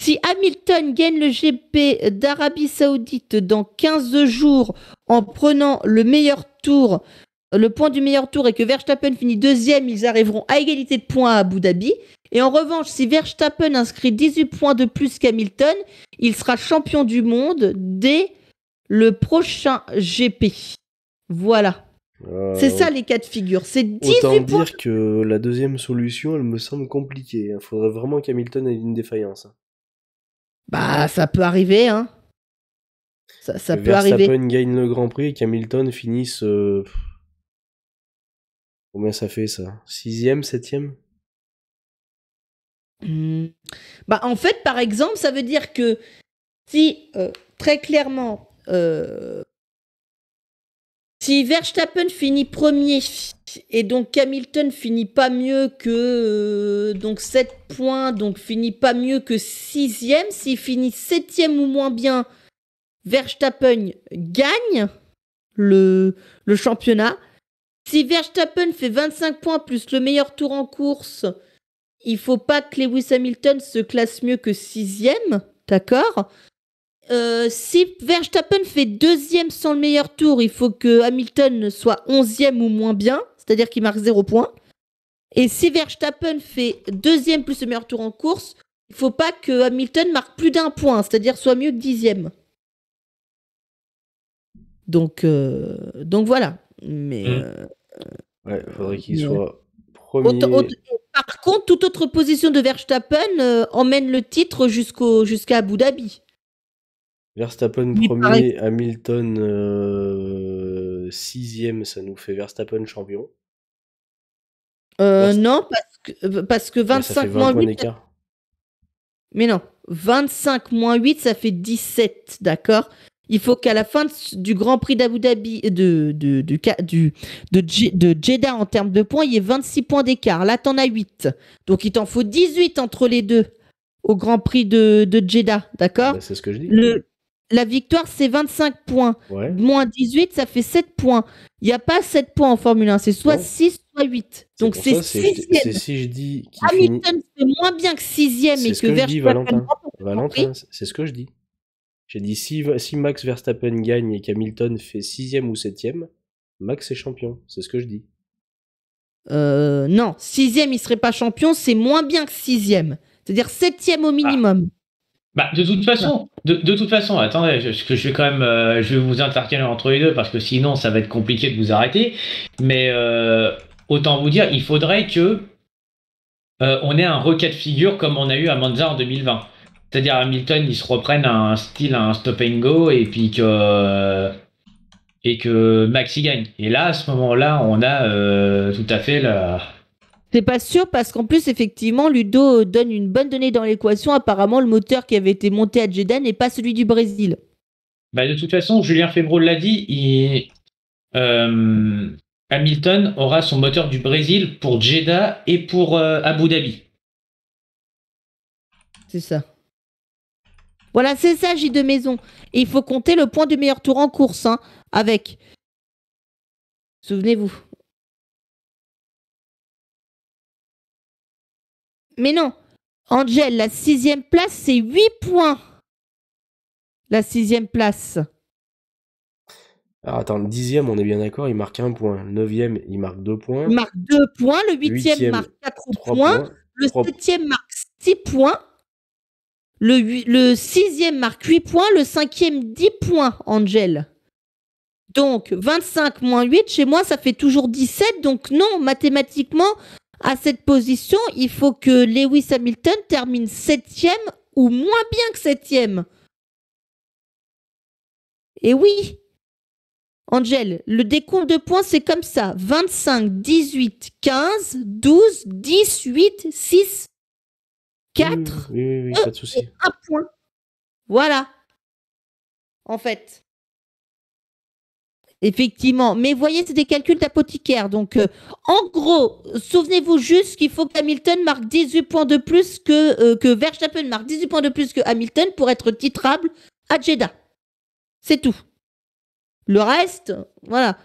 Speaker 2: Si Hamilton gagne le GP d'Arabie Saoudite dans 15 jours en prenant le meilleur tour, le point du meilleur tour et que Verstappen finit deuxième, ils arriveront à égalité de points à Abu Dhabi. Et en revanche, si Verstappen inscrit 18 points de plus qu'Hamilton, il sera champion du monde dès le prochain GP. Voilà. Euh, c'est ça les cas de figure. C'est 18 Autant
Speaker 1: dire que la deuxième solution, elle me semble compliquée. Il faudrait vraiment qu'Hamilton ait une défaillance.
Speaker 2: Bah, ça peut arriver, hein. Ça, ça peut arriver.
Speaker 1: Verstappen gagne le Grand Prix et qu'Hamilton finisse. Euh, Combien ça fait ça Sixième, septième
Speaker 2: hmm. Bah, en fait, par exemple, ça veut dire que si euh, très clairement euh, si Verstappen finit premier et donc Hamilton finit pas mieux que euh, donc 7 points, donc finit pas mieux que 6 ème s'il finit 7 ou moins bien, Verstappen gagne le, le championnat. Si Verstappen fait 25 points plus le meilleur tour en course, il faut pas que Lewis Hamilton se classe mieux que 6 d'accord euh, si Verstappen fait deuxième sans le meilleur tour, il faut que Hamilton soit onzième ou moins bien, c'est-à-dire qu'il marque zéro point. Et si Verstappen fait deuxième plus le meilleur tour en course, il faut pas que Hamilton marque plus d'un point, c'est-à-dire soit mieux que dixième. Donc, euh, donc voilà. Mais mmh. euh,
Speaker 3: faudrait qu'il soit premier.
Speaker 2: par contre, toute autre position de Verstappen emmène le titre jusqu'au jusqu'à Abu Dhabi.
Speaker 1: Verstappen premier, Hamilton euh, sixième, ça nous fait Verstappen champion.
Speaker 2: Euh, non, parce que, 25 euh, moins 8. ça- Mais non, 25 moins 8, ça fait 17, d'accord Il faut qu'à la fin du Grand Prix d'Abu Dhabi, de, Jeddah en termes de points, il y ait 26 points d'écart. Là, t'en as 8. Donc, il t'en faut 18 entre les deux au Grand Prix de, Jeddah, d'accord bah, c'est ce que je dis. La victoire, c'est 25 points. Moins 18, ça fait 7 points. Il n'y a pas 7 points en Formule 1, c'est soit 6, soit 8. Donc c'est 6 si je dis Hamilton fait moins bien que 6 et ce que, je dis, Valentin, Valentin
Speaker 1: c'est ce que je dis. J'ai dit si, si Max Verstappen
Speaker 2: gagne et qu'Hamilton fait 6 ou 7 Max est champion. C'est ce que je dis. Euh, non, 6 il ne serait pas champion, c'est moins bien que 6 C'est-à-dire 7 au ah. minimum.
Speaker 4: Bah, de toute façon, de, toute façon, attendez, je, je, vais quand même, euh, je vais vous intercaler entre les deux parce que sinon ça va être compliqué de vous arrêter. Mais euh, autant vous dire, il faudrait que euh, on ait un requête figure comme on a eu à Monza en 2020. C'est-à-dire Hamilton, ils se reprennent un style, un stop and go, et puis que et que Maxi gagne. Et là, à ce moment-là, on a tout à fait la
Speaker 2: c'est pas sûr parce qu'en plus, effectivement, Ludo euh, donne une bonne donnée dans l'équation. Apparemment, le moteur qui avait été monté à Jeddah n'est pas celui du Brésil.
Speaker 4: Bah, de toute façon, Julien Febrault l'a dit, euh, Hamilton aura son moteur du Brésil pour Jeddah et pour euh, Abu Dhabi.
Speaker 2: C'est ça. Voilà, c'est ça, J de Maison. Et il faut compter le point du meilleur tour en course hein, avec. Souvenez-vous. Mais non. Angel, la sixième place, c'est 8 points. La sixième place.
Speaker 1: Alors attends, le dixième, on est bien d'accord, il marque un point. Le neuvième, il marque deux points. Il marque
Speaker 2: deux points. Le huitième, marque quatre points. Le septième marque six points. Le, le sixième marque huit points. Le cinquième, dix points, Angel. Donc, 25 moins 8, chez moi, ça fait toujours 17. Donc, non, mathématiquement, à cette position, il faut que Lewis Hamilton termine septième ou moins bien que septième. Et oui, Angel, le décompte de points, c'est comme ça. 25, 18, 15, 12, 10, 8, 6, 4. Oui,
Speaker 3: oui, oui,
Speaker 2: Un point. Voilà. En fait. Effectivement. Mais voyez, c'est des calculs d'apothicaire. Donc, euh, en gros, souvenez-vous juste qu'il faut qu'Hamilton marque 18 points de plus que, euh, que Verstappen marque 18 points de plus que Hamilton pour être titrable à Jeddah. C'est tout. Le reste, voilà.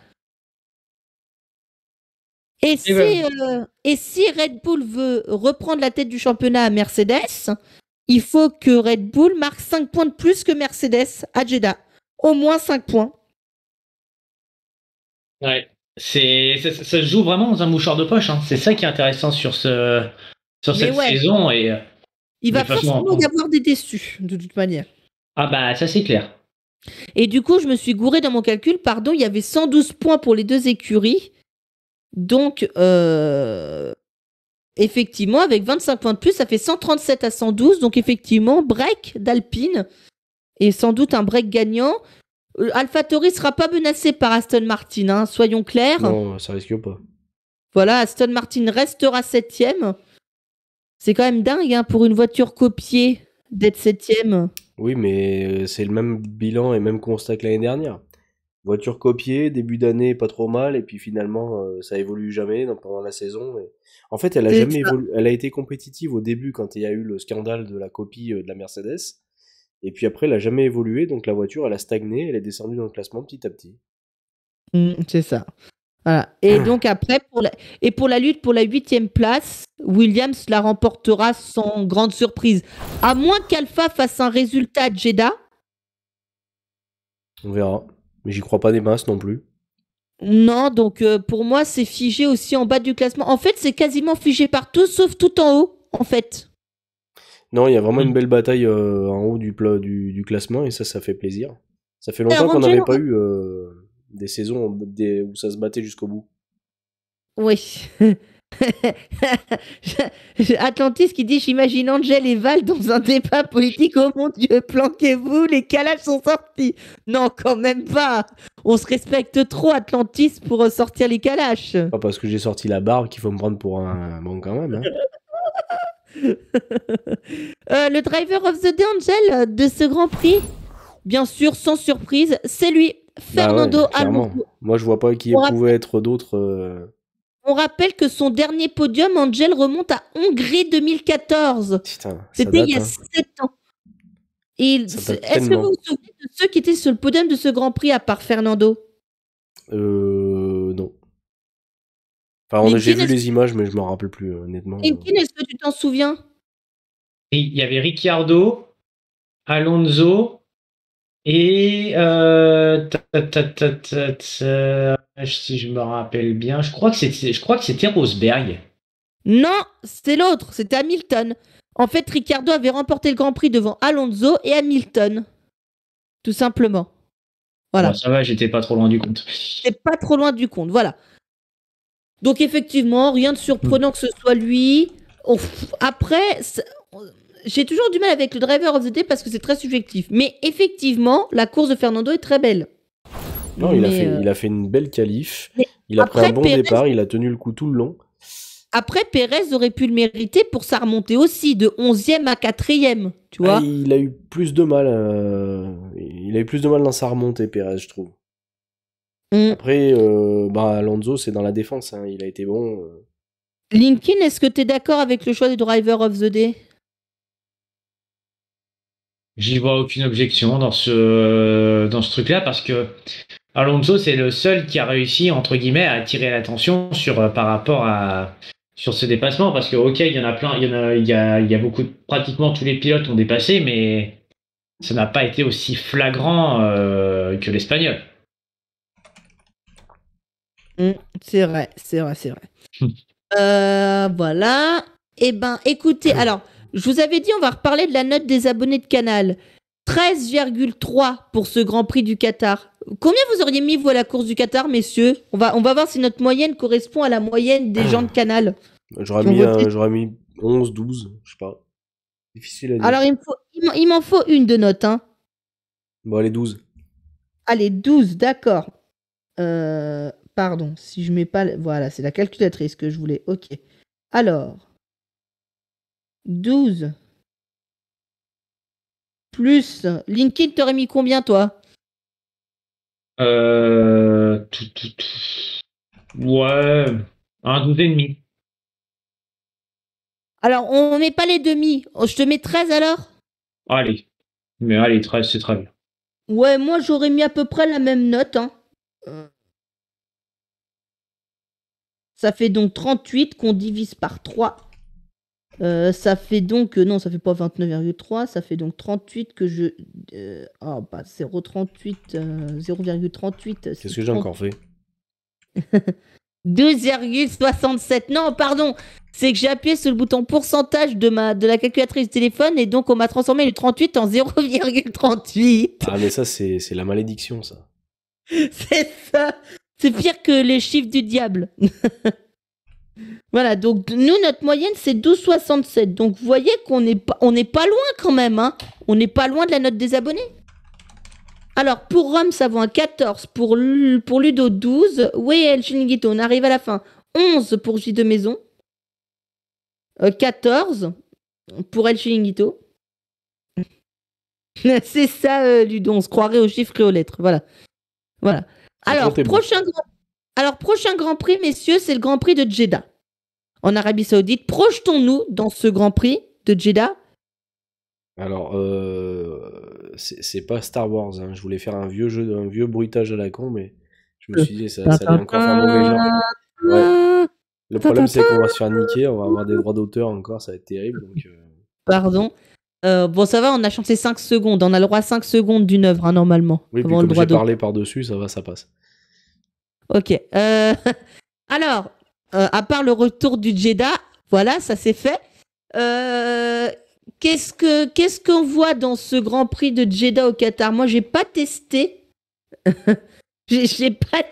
Speaker 2: Et si, euh, et si Red Bull veut reprendre la tête du championnat à Mercedes, il faut que Red Bull marque 5 points de plus que Mercedes à Jeddah. Au moins 5 points.
Speaker 4: Ouais. C'est, ça se joue vraiment dans un mouchoir de poche. Hein. C'est ça qui est intéressant sur, ce, sur cette saison. Et, euh, Il va forcément y avoir
Speaker 2: des déçus, de toute manière.
Speaker 4: Ah bah ça c'est clair.
Speaker 2: Et du coup, je me suis gouré dans mon calcul. Pardon, il y avait 112 points pour les deux écuries. Donc, euh, effectivement, avec 25 points de plus, ça fait 137 à 112. Donc, effectivement, break d'Alpine. Et sans doute un break gagnant ne euh, sera pas menacé par Aston Martin, hein, soyons clairs. Non,
Speaker 1: ça risque pas.
Speaker 2: Voilà, Aston Martin restera septième. C'est quand même dingue hein, pour une voiture copiée d'être septième.
Speaker 1: Oui, mais euh, c'est le même bilan et même constat que l'année dernière. Voiture copiée, début d'année pas trop mal, et puis finalement euh, ça évolue jamais pendant la saison. Et... En fait, elle a jamais elle a été compétitive au début quand il y a eu le scandale de la copie de la Mercedes. Et puis après, elle n'a jamais évolué, donc la voiture, elle a stagné, elle est descendue dans le classement petit à petit.
Speaker 2: Mm, c'est ça. Voilà. Et donc après, pour la... et pour la lutte pour la huitième place, Williams la remportera sans grande surprise. À moins qu'Alpha fasse un résultat à Jeddah.
Speaker 1: On verra. Mais j'y crois pas des masses non plus.
Speaker 2: Non, donc euh, pour moi, c'est figé aussi en bas du classement. En fait, c'est quasiment figé partout, sauf tout en haut, en fait.
Speaker 1: Non, il y a vraiment une mm. belle bataille euh, en haut du, plat, du, classement et ça, ça fait plaisir. Ça fait longtemps qu'on n'avait pas eu euh, des saisons où ça se battait jusqu'au bout.
Speaker 2: Oui. Atlantis qui dit J'imagine Angel et Val dans un débat politique. Oh mon Dieu, planquez-vous, les calages sont sortis. Non, quand même pas. On se respecte trop, Atlantis, pour sortir les calages. Pas parce que j'ai sorti
Speaker 1: la barbe qu'il faut me prendre pour un. Bon, quand même. Hein.
Speaker 3: Euh,
Speaker 2: le driver of the day, Angel, de ce Grand Prix, bien sûr, sans surprise, c'est lui, Fernando bah Alonso.
Speaker 1: Moi, je vois pas qui pouvait être d'autre. Euh.
Speaker 2: On rappelle que son dernier podium, Angel, remonte à Hongrie 2014. C'était il y a 7 hein. ans. Est-ce que vous vous souvenez de ceux qui étaient sur le podium de ce Grand Prix à part Fernando
Speaker 1: euh, j'ai vu les images, mais je me rappelle plus, euh, honnêtement. qui
Speaker 2: est-ce que tu t'en souviens
Speaker 1: Il y avait Ricciardo, Alonso et. Euh,
Speaker 4: si je me rappelle bien, je crois que c'était Rosberg.
Speaker 2: Non, c'était l'autre, c'était Hamilton. En fait, Ricciardo avait remporté le Grand Prix devant Alonso et Hamilton. Tout simplement.
Speaker 4: Voilà. ça va, j'étais pas trop loin du compte.
Speaker 2: J'étais pas trop loin du compte, voilà. Donc effectivement, rien de surprenant que ce soit lui. Oh, après, j'ai toujours du mal avec le driver of the day parce que c'est très subjectif. Mais effectivement, la course de Fernando est très belle.
Speaker 1: Non, il a, euh, fait, une belle qualif. il a pris un bon départ, il a tenu le coup tout le long.
Speaker 2: Après, Pérez aurait pu le mériter pour sa remontée aussi, de 11e à 4e. Tu vois ah,
Speaker 1: il a eu plus de mal. Euh, il a plus de mal dans sa remontée, Pérez, je trouve. Mm. Après, euh, bah, Alonso, c'est dans la défense. Hein. il a été bon. Euh.
Speaker 2: Linkin, est-ce que tu es d'accord avec le choix du driver of the day
Speaker 4: J'y vois aucune objection dans ce, euh, dans ce truc-là parce que Alonso, c'est le seul qui a réussi, entre guillemets, à attirer l'attention sur, euh, par rapport à, sur ce dépassement. Parce que, ok, il y en a plein, il y en a, il y a, beaucoup, pratiquement tous les pilotes ont dépassé, mais ça n'a pas été aussi flagrant que l'espagnol.
Speaker 2: Mmh, c'est vrai, c'est vrai, c'est vrai. Euh, voilà. Eh ben, écoutez, alors, je vous avais dit, on va reparler de la note des abonnés de Canal. 13,3 pour ce Grand Prix du Qatar. Combien vous auriez mis, vous, à la course du Qatar, messieurs on va, on va voir si notre moyenne correspond à la moyenne des gens de ah. Canal.
Speaker 1: J'aurais mis, euh, mis 11, 12, je sais pas. Difficile à dire. Alors,
Speaker 2: il m'en faut, une de note. Hein. Bon, allez, 12. Allez, 12, d'accord. Euh, Pardon, si je mets pas... Voilà, c'est la calculatrice que je voulais. OK. Alors, 12 plus... LinkedIn, t'aurais mis combien, toi
Speaker 4: Euh... Ouais, un
Speaker 2: Alors, on met pas les demi. Oh, je te mets 13 alors
Speaker 4: Allez. Mais allez, 13, c'est très bien.
Speaker 2: Ouais, moi j'aurais mis à peu près la même note. Hein. Euh, ça fait donc 38 qu'on divise par 3. Euh, ça fait donc... Euh, non, ça fait pas 29,3. Ça fait donc 38 que je... Euh, oh, bah 0,38... 0,38... Euh, Qu'est-ce que j'ai encore fait 12,67. Non, pardon. C'est que j'ai appuyé sur le bouton pourcentage de, ma, de la calculatrice téléphone et donc on m'a transformé le 38 en 0,38.
Speaker 1: Ah, mais ça, c'est la malédiction, ça.
Speaker 2: c'est ça. C'est pire que les chiffres du diable. voilà, donc nous, notre moyenne, c'est 12,67. Donc vous voyez qu'on n'est pas, pas loin quand même. Hein. on n'est pas loin de la note des abonnés. Alors, pour Rome, ça vaut un 14. Pour, pour Ludo, 12. Oui, El Chilinguito, on arrive à la fin. 11 pour J de Maison. 14 euh, pour El Chilinguito. c'est ça, euh, Ludo. On se croirait aux chiffres et aux lettres. Voilà. Voilà. Alors prochain, grand... Alors, prochain Grand Prix, messieurs, c'est le Grand Prix de Jeddah. En Arabie Saoudite, projetons-nous dans ce Grand Prix de Jeddah
Speaker 1: alors, euh, c'est pas Star Wars. Hein. Je voulais faire un vieux jeu, un vieux bruitage à la con, mais je me suis dit ça, ça allait encore faire mauvais genre. Le problème c'est qu'on va se faire niquer, on va avoir des droits d'auteur encore, ça va être terrible. Donc, euh.
Speaker 2: Pardon. Euh, bon, ça va, on a chanté 5 secondes. On a le droit à 5 secondes d'une œuvre, hein, normalement. Oui, avant le droit j'ai parlé par-dessus, ça va, ça passe. Ok. Euh, alors, euh, à part le retour du Jeddah, voilà, ça c'est fait. Qu'est-ce que quest qu'on voit dans ce Grand Prix de Jeddah au Qatar Moi, j'ai pas testé. j'ai pas,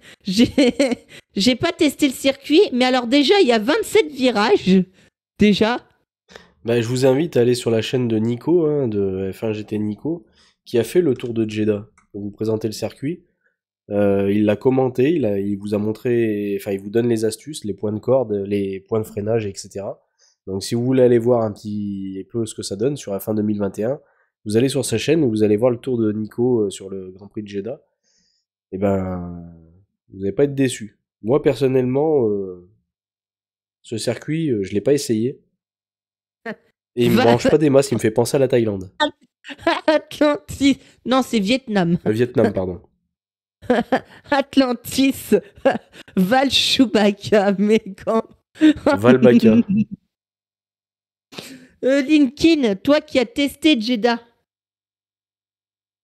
Speaker 2: j'ai pas testé le circuit, mais alors déjà, il y a 27 virages. Déjà,
Speaker 1: bah, je vous invite à aller sur la chaîne de Nico, hein, de F1 GT Nico, qui a fait le tour de Jeddah pour vous présenter le circuit. Euh, il l'a commenté, il, il, vous a montré, enfin il vous donne les astuces, les points de corde, les points de freinage, etc. Donc si vous voulez aller voir un petit peu ce que ça donne sur la fin 2021, vous allez sur sa chaîne vous allez voir le tour de Nico euh, sur le Grand Prix de Jeddah. Et eh ben, vous n'allez pas être déçu. Moi personnellement, euh, ce circuit, je l'ai pas essayé. Et il ne mange pas
Speaker 2: des masses, il me fait penser à la Thaïlande. Atlantis Non, c'est Vietnam. Euh, Vietnam, pardon. Atlantis Val mais quand Valbaka. euh, Linkin, toi qui as testé Jeddah.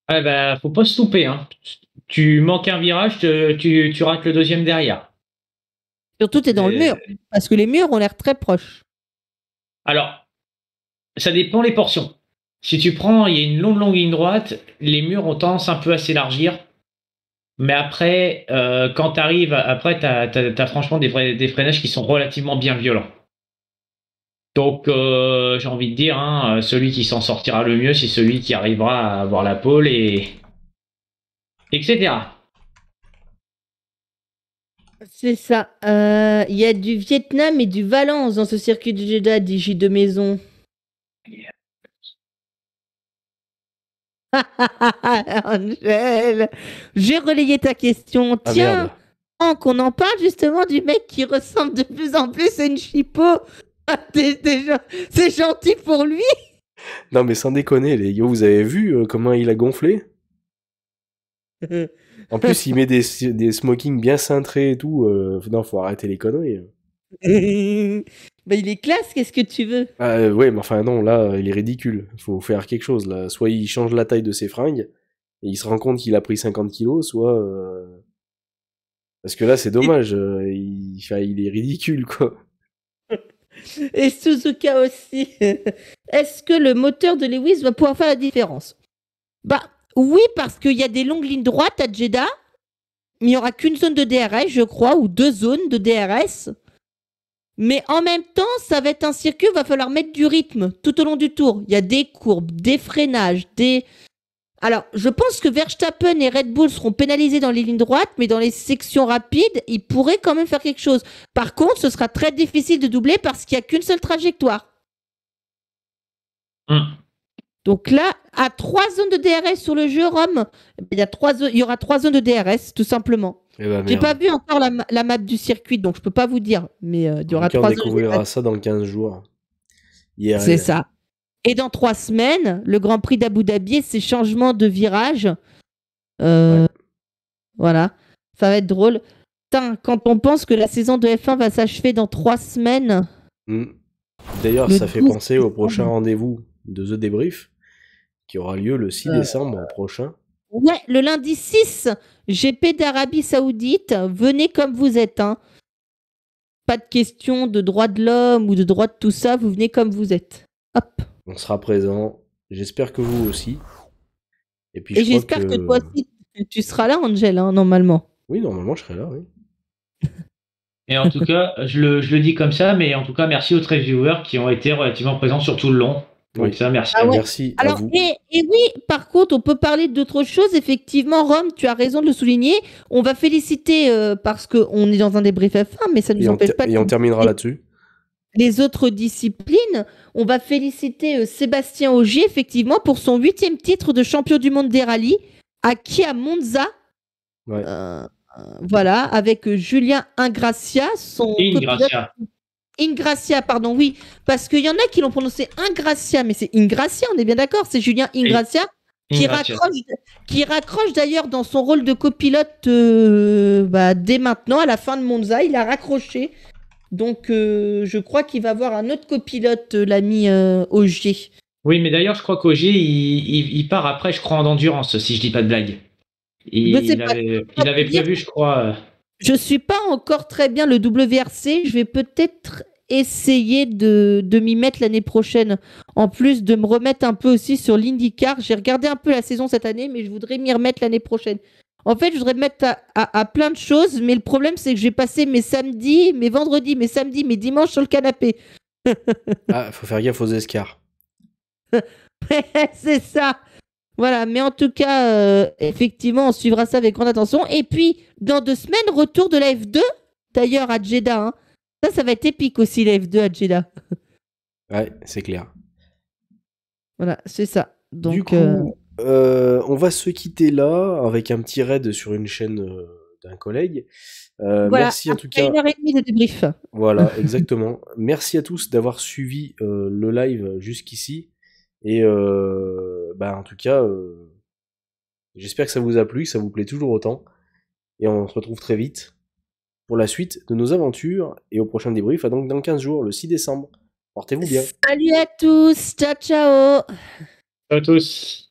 Speaker 4: Ouais, bah, faut pas se louper. Hein. Tu manques un virage, tu, rates le deuxième derrière.
Speaker 2: Surtout, tu es dans le mur, parce que les murs ont l'air très proches.
Speaker 4: Alors, ça dépend les portions. Si tu prends, il y a une longue, longue ligne droite, les murs ont tendance un peu à s'élargir. Mais après, euh, quand tu arrives, après, tu as, franchement des, freinages qui sont relativement bien violents. Donc, euh, j'ai envie de dire, hein, celui qui s'en sortira le mieux, c'est celui qui arrivera à avoir la pole et. etc.
Speaker 2: C'est ça. Euh, il y a du Vietnam et du Valence dans ce circuit du Jeddah, dit J de Maison. Angèle, j'ai relayé ta question. Ah, Tiens, en qu'on en parle justement du mec qui ressemble de plus en plus à une chipot. C'est gentil pour lui.
Speaker 1: Non mais sans déconner, les gars, vous avez vu euh, comment il a gonflé En plus, il met des, des smokings bien cintrés et tout. Euh, non, faut arrêter les conneries.
Speaker 2: Hein. Bah, il est classe, qu'est-ce que tu veux
Speaker 1: ah, euh, Oui, mais enfin non, là, il est ridicule. Il Faut faire quelque chose, là. Soit il change la taille de ses fringues, et il se rend compte qu'il a pris 50 kilos, soit... Euh, parce que là, c'est dommage. Euh, il... est ridicule, quoi.
Speaker 2: Et Suzuka aussi. Est-ce que le moteur de Lewis va pouvoir faire la différence Bah oui, parce qu'il y a des longues lignes droites à Jeddah. Mais il n'y aura qu'une zone de DRS, je crois, ou deux zones de DRS. Mais en même temps, ça va être un circuit où il va falloir mettre du rythme tout au long du tour. Il y a des courbes, des freinages, des... Alors, je pense que Verstappen et Red Bull seront pénalisés dans les lignes droites, mais dans les sections rapides, ils pourraient quand même faire quelque chose. Par contre, ce sera très difficile de doubler parce qu'il n'y a qu'une seule trajectoire. Hmm. Donc là, à trois zones de DRS sur le jeu, Rome, il a trois, il y aura trois zones de DRS, tout simplement. Eh ben, J'ai pas vu encore la, map du circuit, donc je peux pas vous dire, mais il y On découvrira
Speaker 1: ça dans 15 jours. C'est ça.
Speaker 2: Et dans trois semaines, le Grand Prix d'Abu Dhabi ces ses changements de virage. Euh, voilà. Ça va être drôle. quand on pense que la saison de F1 va s'achever dans trois semaines.
Speaker 1: Hmm. D'ailleurs, ça fait penser au prochain rendez-vous de The Debrief qui aura lieu le 6 euh. décembre prochain.
Speaker 2: Ouais, le lundi 6 GP d'Arabie Saoudite, venez comme vous êtes. Hein. Pas de question de droit de l'homme ou de droit de tout ça, vous venez comme vous êtes. Hop. On
Speaker 1: sera présent. J'espère que vous aussi. Et puis j'espère que... toi
Speaker 2: aussi tu seras là, Angel, hein, normalement. Oui, normalement je serai là, oui.
Speaker 1: Et en tout cas,
Speaker 4: je le, je le, dis comme ça, mais en tout cas, merci aux très viewers qui ont été relativement présents sur tout le long oui. merci. Ah merci. Alors,
Speaker 2: Et, oui, par contre, on peut parler d'autres choses. Effectivement, Rome, tu as raison de le souligner. On va féliciter euh, parce qu'on est dans un débrief F1, mais ça ne nous empêche pas. Et
Speaker 1: on terminera là-dessus.
Speaker 2: Les autres disciplines, on va féliciter euh, Sébastien Ogier, effectivement, pour son huitième titre de champion du monde des rallyes, acquis à Monza. Euh, voilà, avec Julien Ingracia, son. Ingracia. Ingracia, pardon, oui. Parce qu'il y en a qui l'ont prononcé Ingracia, mais c'est Ingracia, on est bien d'accord. C'est Julien Ingracia. Qui, Raccroche, qui raccroche, d'ailleurs dans son rôle de copilote euh, bah, dès maintenant, à la fin de Monza, il a raccroché. Donc euh, je crois qu'il va avoir un autre copilote, euh, l'ami Ogier.
Speaker 4: Oui, mais d'ailleurs je crois qu'Ogier, il, il, part après, je crois, en endurance, si je dis pas de blague. Il, avait prévu, je crois.
Speaker 2: Je ne suis pas encore très bien le WRC. Je vais peut-être essayer de, m'y mettre l'année prochaine. En plus de me remettre un peu aussi sur l'IndyCar. J'ai regardé un peu la saison cette année, mais je voudrais m'y remettre l'année prochaine. En fait, je voudrais me mettre à, plein de choses, mais le problème, c'est que j'ai passé mes samedis, mes vendredis, mes samedis, mes dimanches sur le canapé. ah, faut faire gaffe aux escars. c'est ça. Voilà, mais en tout cas, euh, effectivement, on suivra ça avec grande attention. Et puis, dans deux semaines, retour de la F2, d'ailleurs, à Jeddah. Hein. Ça, ça va être épique aussi, la F2 à Jeddah.
Speaker 1: Ouais, c'est clair.
Speaker 2: Voilà, c'est ça. Donc, euh,
Speaker 1: euh, on va se quitter là avec un petit raid sur une chaîne d'un collègue. merci en tout cas. Une
Speaker 2: heure et demie de débrief.
Speaker 1: Voilà, exactement. merci à tous d'avoir suivi le live jusqu'ici. Et euh, bah, en tout cas, euh, j'espère que ça vous a plu, que ça vous plaît toujours autant. Et on se retrouve très vite pour la suite de nos aventures et au prochain débrief, donc dans 15 jours, le 6 décembre. Portez-vous bien.
Speaker 2: Salut à tous, ciao ciao. Ciao
Speaker 3: à tous.